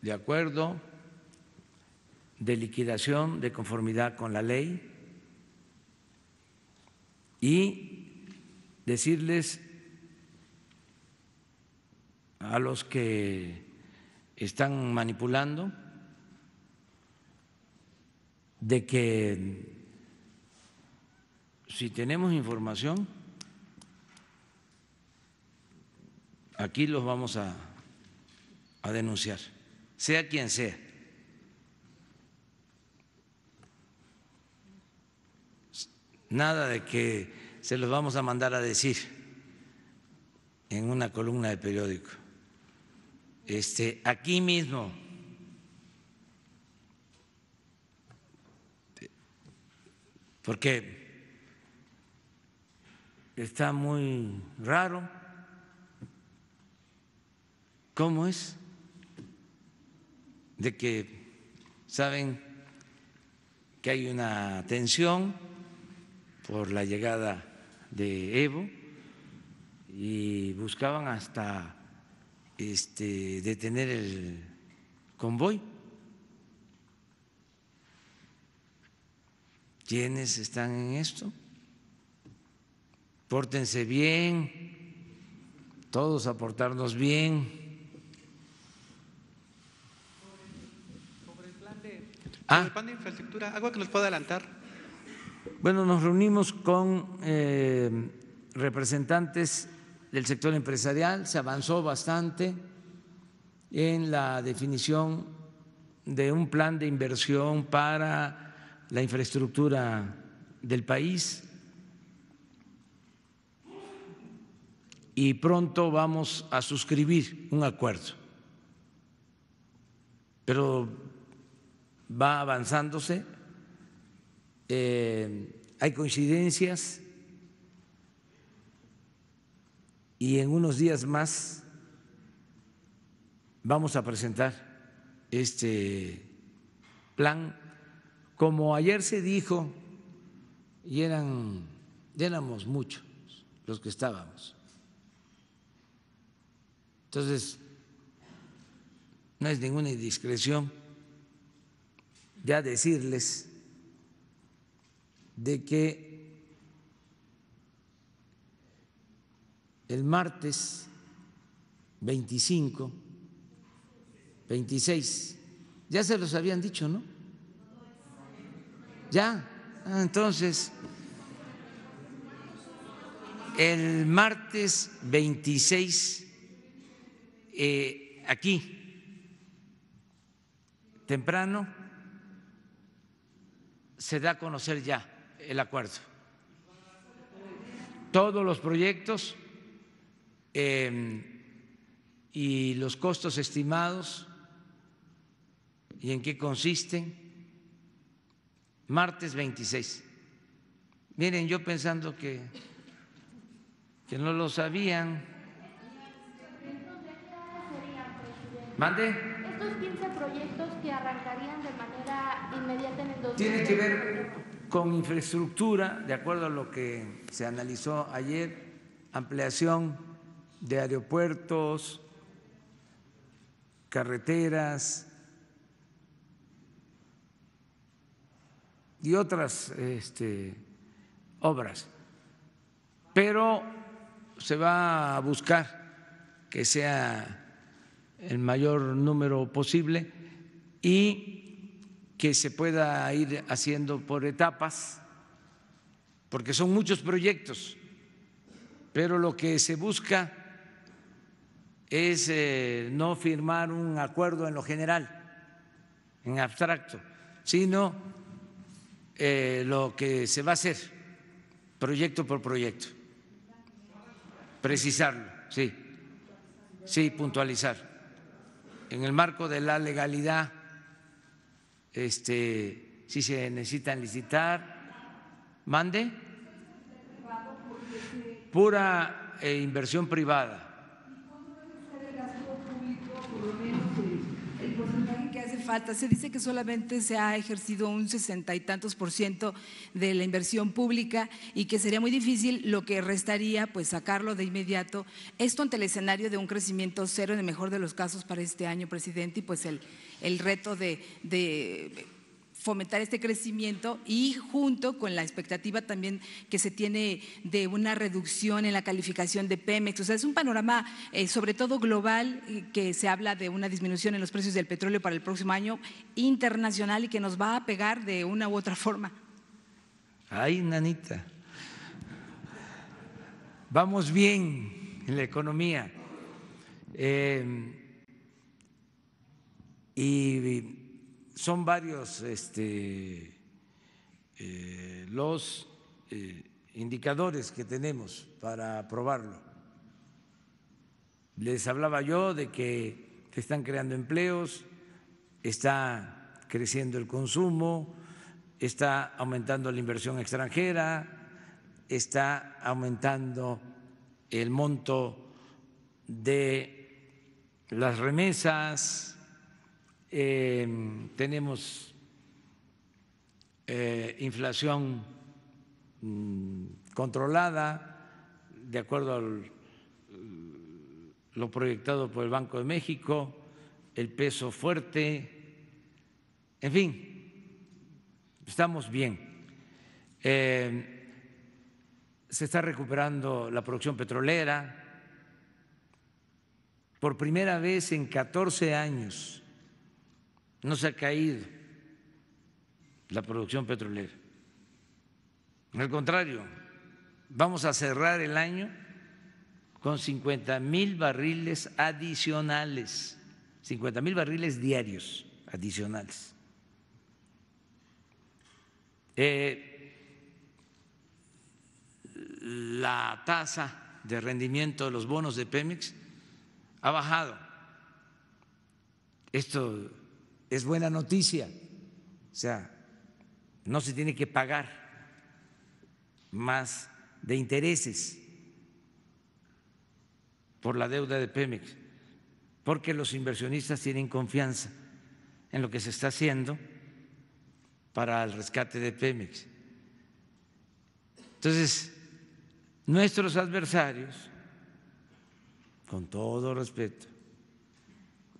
de acuerdo, de liquidación de conformidad con la ley y decirles a los que están manipulando de que si tenemos información, aquí los vamos a, a denunciar, sea quien sea. nada de que se los vamos a mandar a decir en una columna de periódico. Este, aquí mismo porque está muy raro. ¿Cómo es? De que saben que hay una tensión por la llegada de Evo y buscaban hasta este, detener el convoy. ¿Quiénes están en esto? Pórtense bien, todos a portarnos bien. ¿Ah? el plan de infraestructura, algo que nos pueda adelantar. Bueno, nos reunimos con eh, representantes del sector empresarial, se avanzó bastante en la definición de un plan de inversión para la infraestructura del país y pronto vamos a suscribir un acuerdo, pero va avanzándose eh, hay coincidencias y en unos días más vamos a presentar este plan. Como ayer se dijo, y eran, éramos muchos los que estábamos. Entonces, no es ninguna indiscreción ya decirles de que el martes 25, 26, ya se los habían dicho, ¿no? Ya, ah, entonces, el martes 26, eh, aquí, temprano, se da a conocer ya el acuerdo. Todos los proyectos em, y los costos estimados y en qué consisten. Martes 26. Miren, yo pensando que, que no lo sabían. ¿Mande? Estos 15 proyectos que arrancarían de manera inmediata en el 2020. Tiene que ver con infraestructura, de acuerdo a lo que se analizó ayer, ampliación de aeropuertos, carreteras y otras este, obras. Pero se va a buscar que sea el mayor número posible y que se pueda ir haciendo por etapas, porque son muchos proyectos, pero lo que se busca es eh, no firmar un acuerdo en lo general, en abstracto, sino eh, lo que se va a hacer, proyecto por proyecto. Precisarlo, sí, sí, puntualizar. En el marco de la legalidad este, si se necesitan licitar, mande pura eh, inversión privada falta. Se dice que solamente se ha ejercido un sesenta y tantos por ciento de la inversión pública y que sería muy difícil lo que restaría, pues sacarlo de inmediato. Esto ante el escenario de un crecimiento cero en el mejor de los casos para este año, presidente, y pues el, el reto de fomentar este crecimiento y junto con la expectativa también que se tiene de una reducción en la calificación de Pemex. O sea, es un panorama eh, sobre todo global que se habla de una disminución en los precios del petróleo para el próximo año internacional y que nos va a pegar de una u otra forma. Ay, nanita. Vamos bien en la economía. Eh, y son varios este, eh, los eh, indicadores que tenemos para probarlo. Les hablaba yo de que se están creando empleos, está creciendo el consumo, está aumentando la inversión extranjera, está aumentando el monto de las remesas, eh, tenemos eh, inflación mm, controlada, de acuerdo a lo proyectado por el Banco de México, el peso fuerte, en fin, estamos bien. Eh, se está recuperando la producción petrolera. Por primera vez en 14 años no se ha caído la producción petrolera. Al contrario, vamos a cerrar el año con 50 mil barriles adicionales, 50 mil barriles diarios adicionales. Eh, la tasa de rendimiento de los bonos de Pemex ha bajado. Esto es buena noticia. O sea, no se tiene que pagar más de intereses por la deuda de Pemex, porque los inversionistas tienen confianza en lo que se está haciendo para el rescate de Pemex. Entonces, nuestros adversarios, con todo respeto,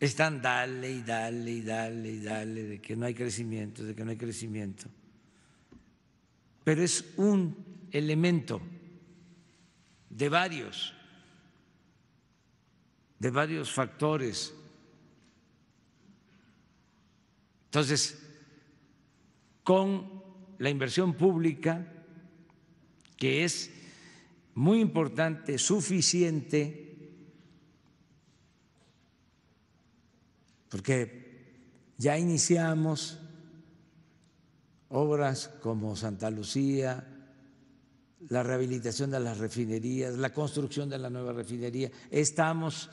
están dale y dale y dale y dale de que no hay crecimiento, de que no hay crecimiento. Pero es un elemento de varios, de varios factores. Entonces, con la inversión pública, que es muy importante, suficiente, porque ya iniciamos obras como Santa Lucía, la rehabilitación de las refinerías, la construcción de la nueva refinería. Estamos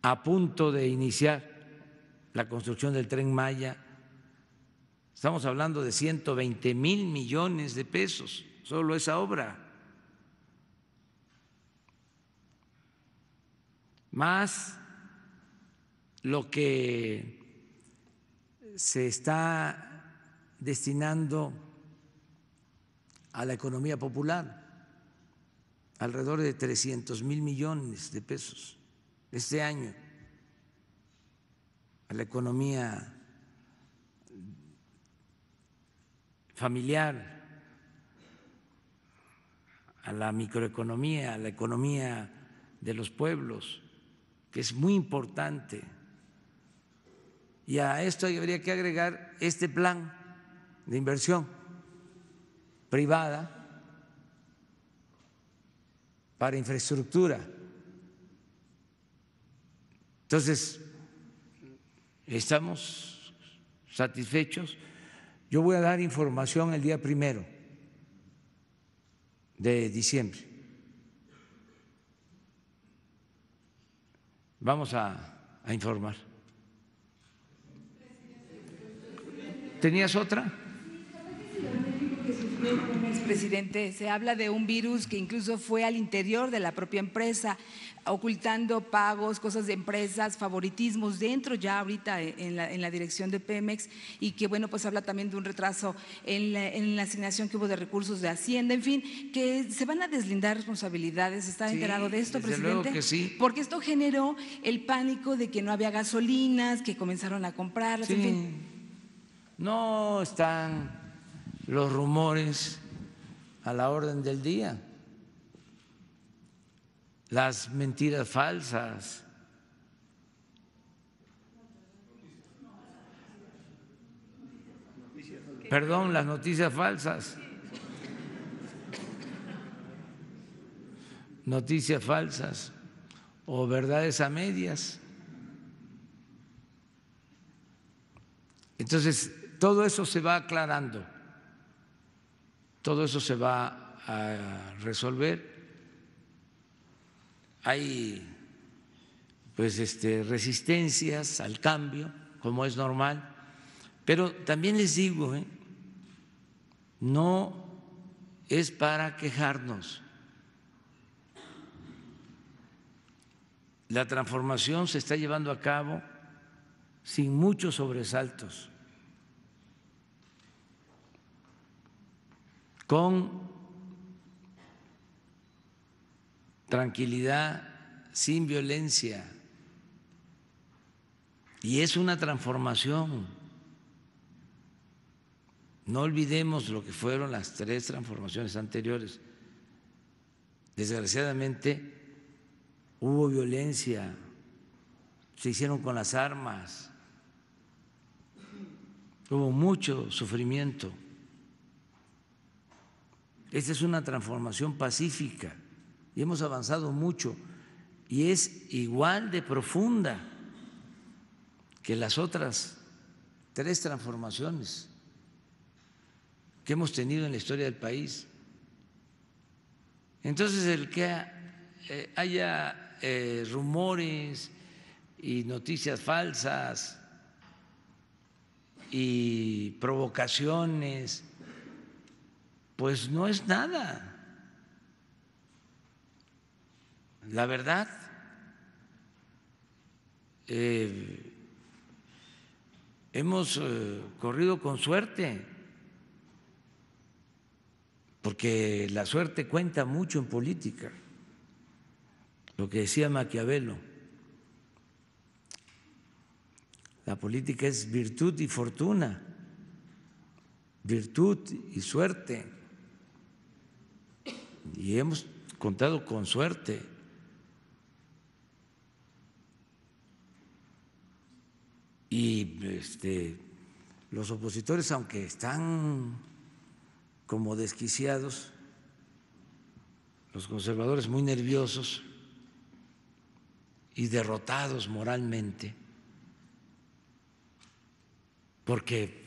a punto de iniciar la construcción del tren Maya. Estamos hablando de 120 mil millones de pesos, solo esa obra. Más lo que se está destinando a la economía popular, alrededor de 300 mil millones de pesos este año a la economía familiar, a la microeconomía, a la economía de los pueblos, que es muy importante y a esto habría que agregar este plan de inversión privada para infraestructura. Entonces, estamos satisfechos. Yo voy a dar información el día primero de diciembre. Vamos a, a informar. ¿Tenías otra? presidente, se habla de un virus que incluso fue al interior de la propia empresa, ocultando pagos, cosas de empresas, favoritismos dentro ya ahorita en la, dirección de Pemex y que bueno, pues habla también de un retraso en la, asignación que hubo de recursos de Hacienda, en fin, que se van a deslindar responsabilidades. ¿Está enterado de esto, presidente? que sí. Porque esto generó el pánico de que no había gasolinas, que comenzaron a comprarlas, en fin no están los rumores a la orden del día, las mentiras falsas. Perdón, las noticias falsas. Noticias falsas o verdades a medias. Entonces, todo eso se va aclarando, todo eso se va a resolver. Hay pues este, resistencias al cambio, como es normal, pero también les digo, ¿eh? no es para quejarnos. La transformación se está llevando a cabo sin muchos sobresaltos. con tranquilidad, sin violencia. Y es una transformación. No olvidemos lo que fueron las tres transformaciones anteriores. Desgraciadamente hubo violencia, se hicieron con las armas, hubo mucho sufrimiento. Esta es una transformación pacífica y hemos avanzado mucho y es igual de profunda que las otras tres transformaciones que hemos tenido en la historia del país. Entonces, el que eh, haya eh, rumores y noticias falsas y provocaciones, pues no es nada. La verdad, eh, hemos eh, corrido con suerte, porque la suerte cuenta mucho en política, lo que decía Maquiavelo. La política es virtud y fortuna, virtud y suerte y hemos contado con suerte. Y este, los opositores, aunque están como desquiciados, los conservadores muy nerviosos y derrotados moralmente, porque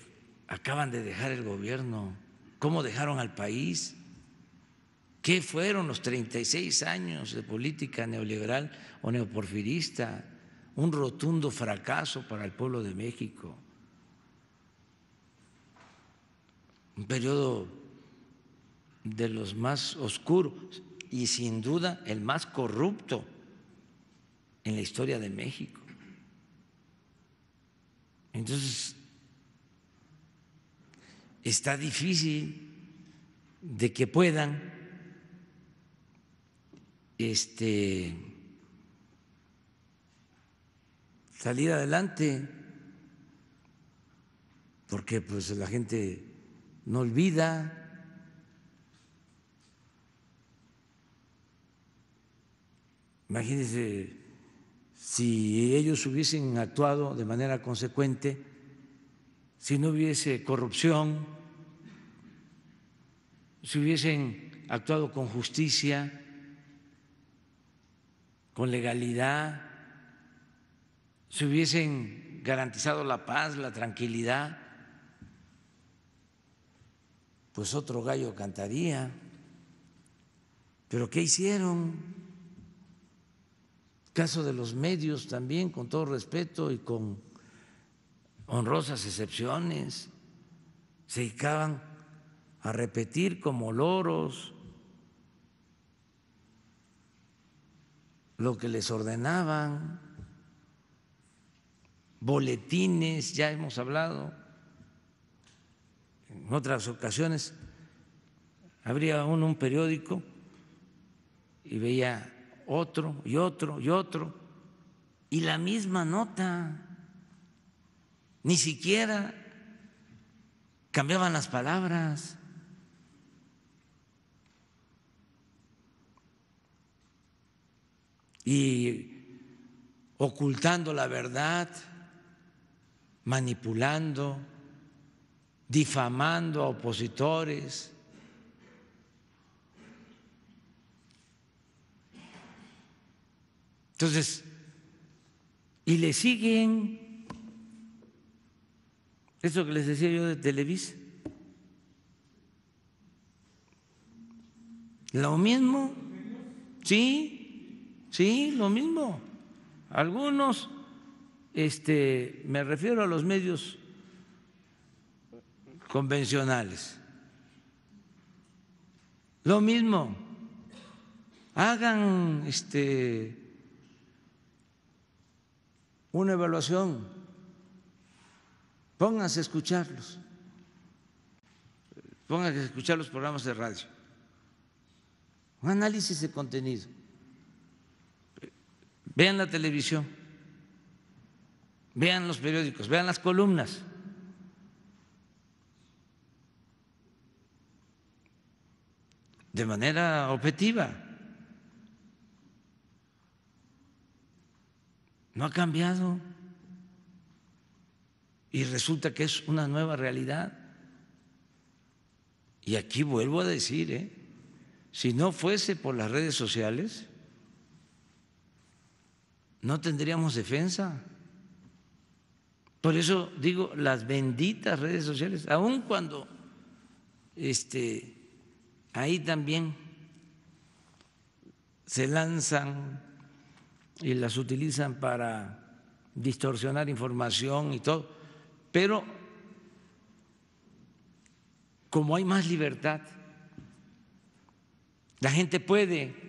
acaban de dejar el gobierno, cómo dejaron al país ¿Qué fueron los 36 años de política neoliberal o neoporfirista? Un rotundo fracaso para el pueblo de México. Un periodo de los más oscuros y sin duda el más corrupto en la historia de México. Entonces, está difícil de que puedan este, salir adelante, porque pues la gente no olvida. Imagínense si ellos hubiesen actuado de manera consecuente, si no hubiese corrupción, si hubiesen actuado con justicia con legalidad, si hubiesen garantizado la paz, la tranquilidad, pues otro gallo cantaría. Pero ¿qué hicieron? Caso de los medios también, con todo respeto y con honrosas excepciones, se dedicaban a repetir como loros lo que les ordenaban, boletines, ya hemos hablado en otras ocasiones, abría uno un periódico y veía otro y otro y otro, y la misma nota, ni siquiera cambiaban las palabras. y ocultando la verdad, manipulando, difamando a opositores. Entonces, y le siguen eso que les decía yo de Televisa. Lo mismo, sí, Sí, lo mismo. Algunos, este, me refiero a los medios convencionales. Lo mismo, hagan este, una evaluación, pónganse a escucharlos, pónganse a escuchar los programas de radio, un análisis de contenido vean la televisión, vean los periódicos, vean las columnas. de manera objetiva. No ha cambiado. Y resulta que es una nueva realidad. Y aquí vuelvo a decir, ¿eh? si no fuese por las redes sociales, no tendríamos defensa. Por eso digo, las benditas redes sociales, aun cuando este, ahí también se lanzan y las utilizan para distorsionar información y todo, pero como hay más libertad, la gente puede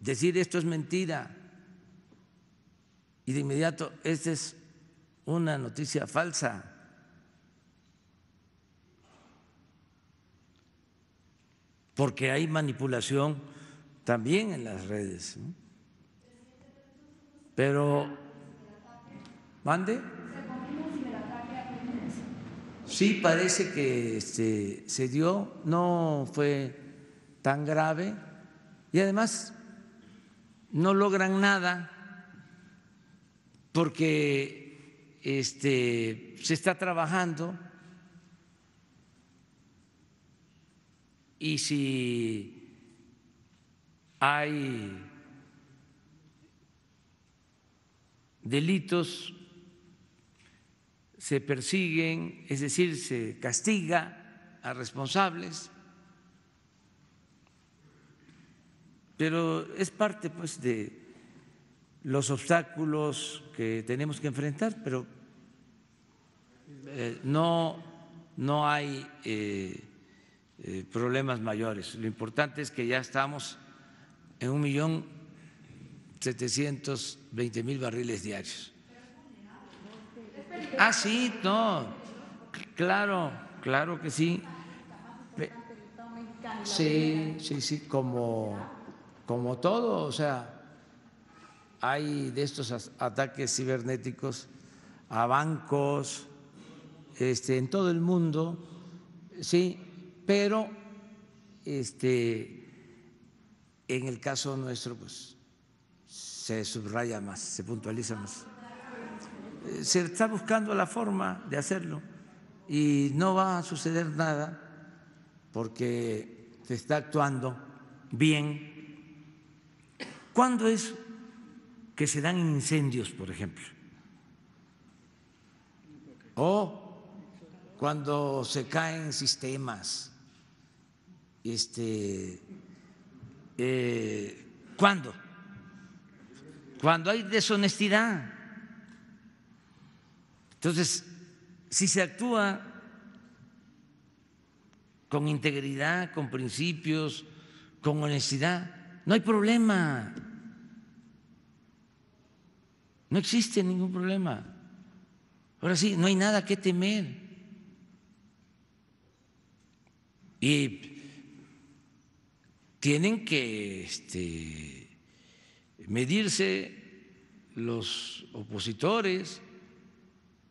decir esto es mentira y de inmediato esta es una noticia falsa. Porque hay manipulación también en las redes. Pero, ¿mande? Sí, parece que este, se dio, no fue tan grave y además no logran nada porque este, se está trabajando y si hay delitos se persiguen, es decir, se castiga a responsables. Pero es parte pues de los obstáculos que tenemos que enfrentar, pero eh, no, no hay eh, eh, problemas mayores. Lo importante es que ya estamos en un millón setecientos mil barriles diarios. Ah, sí, no, claro, claro que sí. Sí, sí, sí, como como todo, o sea, hay de estos ataques cibernéticos a bancos, este, en todo el mundo, sí, pero este, en el caso nuestro, pues se subraya más, se puntualiza más. Se está buscando la forma de hacerlo y no va a suceder nada porque se está actuando bien ¿Cuándo es que se dan incendios, por ejemplo? O cuando se caen sistemas. Este, eh, ¿Cuándo? Cuando hay deshonestidad. Entonces, si se actúa con integridad, con principios, con honestidad, no hay problema. No existe ningún problema. Ahora sí, no hay nada que temer. Y tienen que este, medirse los opositores,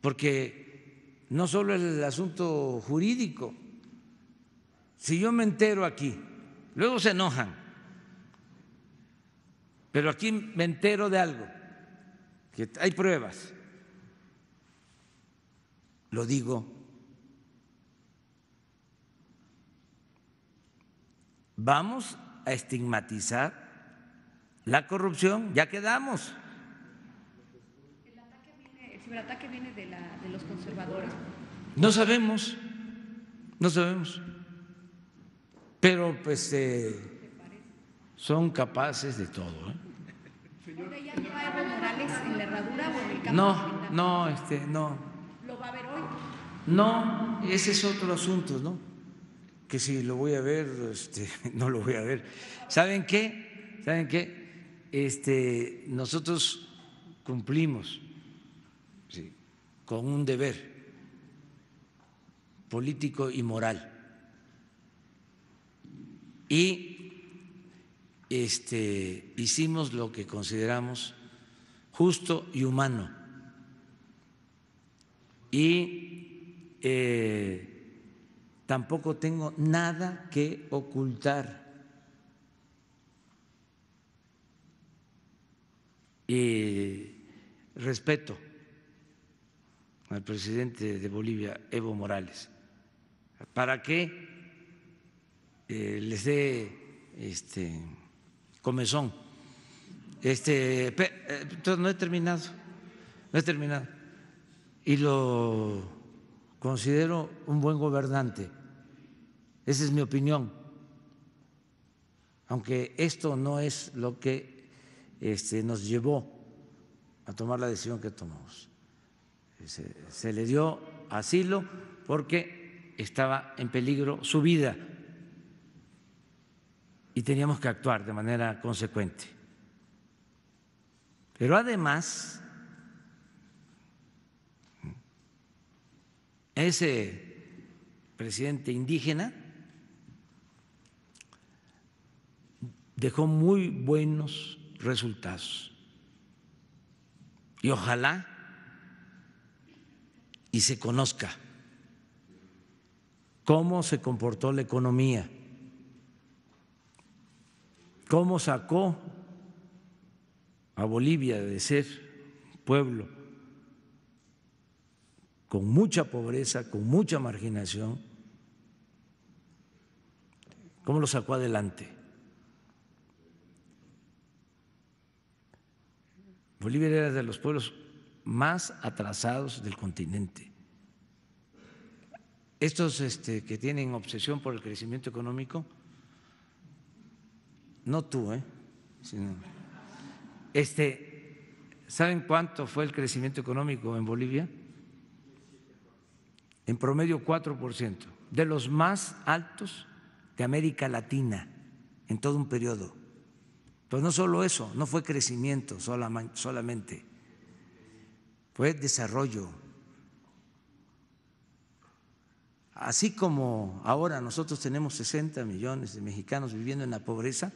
porque no solo es el asunto jurídico, si yo me entero aquí, luego se enojan, pero aquí me entero de algo hay pruebas. Lo digo. Vamos a estigmatizar la corrupción, ya quedamos. El, ciberataque viene de, los conservadores. No sabemos, no sabemos. Pero pues eh, son capaces de todo. ¿eh? No, no, este, no. ¿Lo va a ver hoy? No, ese es otro asunto, ¿no? Que si lo voy a ver, este, no lo voy a ver. ¿Saben qué? ¿Saben qué? Este, nosotros cumplimos con un deber político y moral. Y este, hicimos lo que consideramos justo y humano. Y eh, tampoco tengo nada que ocultar. Y respeto al presidente de Bolivia, Evo Morales, para que eh, les dé este comezón. Este, eh, no he terminado, no he terminado. Y lo considero un buen gobernante. Esa es mi opinión. Aunque esto no es lo que este, nos llevó a tomar la decisión que tomamos. se le dio asilo porque estaba en peligro su vida y teníamos que actuar de manera consecuente. Pero además, ese presidente indígena dejó muy buenos resultados. Y ojalá y se conozca cómo se comportó la economía cómo sacó a Bolivia de ser pueblo con mucha pobreza, con mucha marginación, cómo lo sacó adelante. Bolivia era de los pueblos más atrasados del continente. Estos este, que tienen obsesión por el crecimiento económico no tú, ¿eh? este, ¿saben cuánto fue el crecimiento económico en Bolivia? En promedio 4%, de los más altos de América Latina en todo un periodo. Pero no solo eso, no fue crecimiento solamente, fue desarrollo. Así como ahora nosotros tenemos 60 millones de mexicanos viviendo en la pobreza,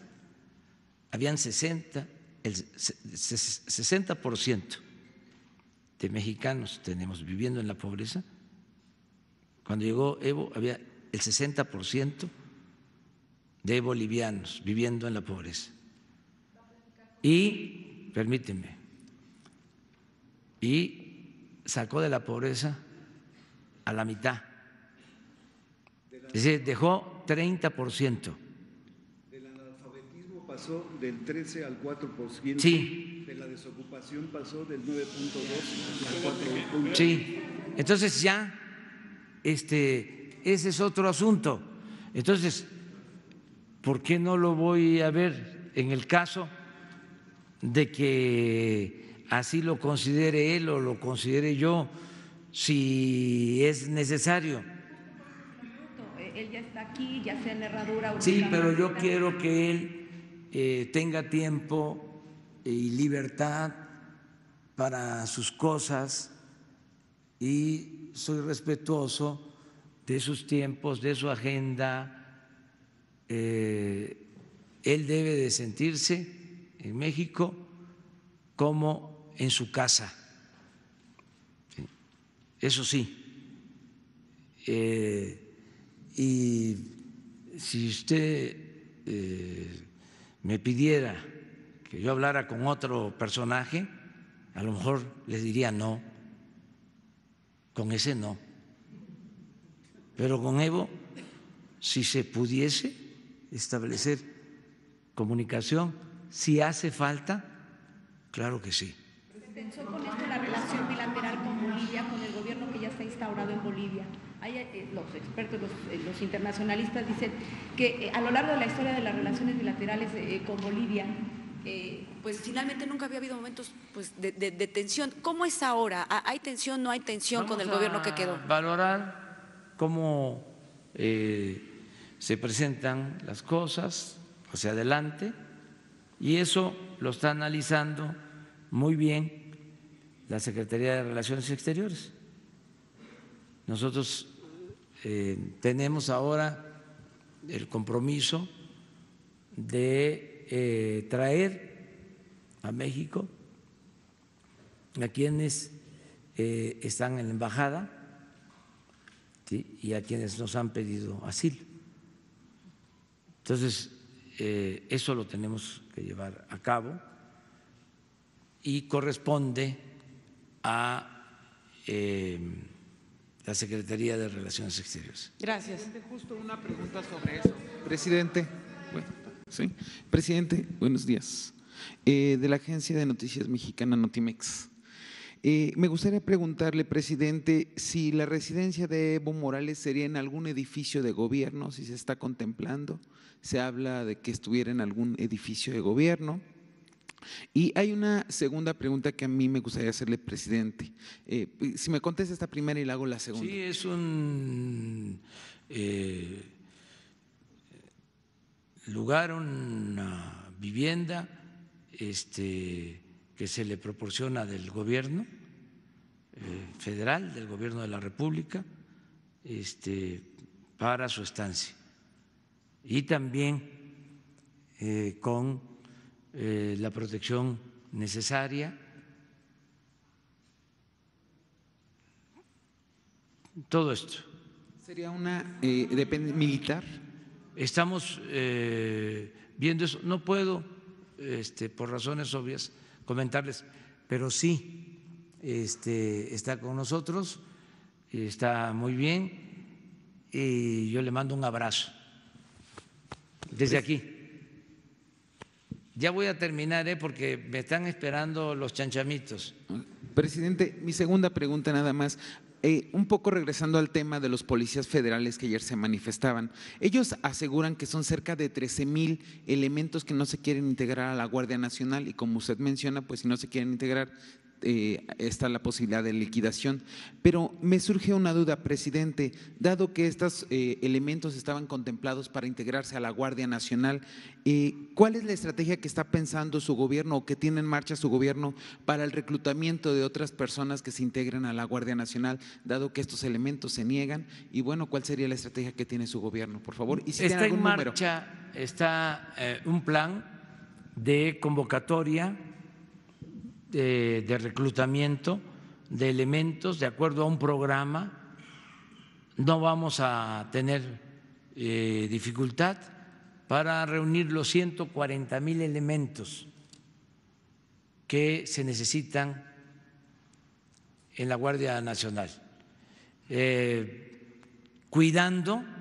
habían 60, el 60% de mexicanos tenemos viviendo en la pobreza. Cuando llegó Evo había el 60% de bolivianos viviendo en la pobreza. Y, permíteme, y sacó de la pobreza a la mitad. Es decir, dejó 30% pasó del 13 al 4%. Sí. De la desocupación pasó del 9.2 al 4.1. Sí. Entonces ya, este, ese es otro asunto. Entonces, ¿por qué no lo voy a ver en el caso de que así lo considere él o lo considere yo, si es necesario? Él ya está aquí, ya sea en herradura. Sí, pero yo quiero que él eh, tenga tiempo eh, y libertad para sus cosas y soy respetuoso de sus tiempos, de su agenda. Eh, él debe de sentirse en México como en su casa. Eso sí. y si usted me pidiera que yo hablara con otro personaje, a lo mejor le diría no, con ese no. Pero con Evo, si se pudiese establecer comunicación, si hace falta, claro que sí. con esto la relación bilateral con el gobierno que ya está instaurado en eh, los expertos, eh, los, internacionalistas dicen que eh, a lo largo de la historia de las relaciones bilaterales con Bolivia, pues finalmente nunca había habido momentos pues, de, tensión. ¿Cómo es ahora? ¿Hay tensión? ¿No hay tensión con el gobierno que quedó? Valorar cómo se presentan las cosas hacia adelante y eso lo está analizando muy bien la Secretaría de Relaciones Exteriores. Nosotros eh, tenemos ahora el compromiso de eh, traer a México a quienes eh, están en la embajada y a quienes nos han pedido asilo. Entonces, eso lo tenemos que llevar a cabo y corresponde a la Secretaría de Relaciones Exteriores. Gracias. Justo una pregunta sobre eso. Presidente, ¿sí? Presidente, buenos días. Eh, de la Agencia de Noticias Mexicana Notimex. Eh, me gustaría preguntarle, presidente, si la residencia de Evo Morales sería en algún edificio de gobierno, si se está contemplando. Se habla de que estuviera en algún edificio de gobierno. Y hay una segunda pregunta que a mí me gustaría hacerle, presidente. Eh, si me contesta esta primera y la hago la segunda. Sí, es un eh, lugar, una vivienda este, que se le proporciona del gobierno eh, federal, del gobierno de la República, este, para su estancia. Y también con eh, la protección necesaria. Todo esto. ¿Sería una eh, depende, militar? Estamos eh, viendo eso. No puedo, este, por razones obvias, comentarles, pero sí este, está con nosotros, está muy bien y yo le mando un abrazo desde pues, aquí. Ya voy a terminar, ¿eh? porque me están esperando los chanchamitos. Presidente, mi segunda pregunta nada más. Eh, un poco regresando al tema de los policías federales que ayer se manifestaban, ellos aseguran que son cerca de 13 mil elementos que no se quieren integrar a la Guardia Nacional y como usted menciona, pues si no se quieren integrar, eh, está la posibilidad de liquidación. Pero me surge una duda, presidente, dado que estos eh, elementos estaban contemplados para integrarse a la Guardia Nacional, eh, ¿cuál es la estrategia que está pensando su gobierno o que tiene en marcha su gobierno para el reclutamiento de otras personas que se integren a la Guardia Nacional, dado que estos elementos se niegan? Y bueno, ¿cuál sería la estrategia que tiene su gobierno, por favor? Y si está en marcha, está un plan de convocatoria de, reclutamiento de elementos de acuerdo a un programa. No vamos a tener eh, dificultad para reunir los 140 mil elementos que se necesitan en la Guardia Nacional, eh, cuidando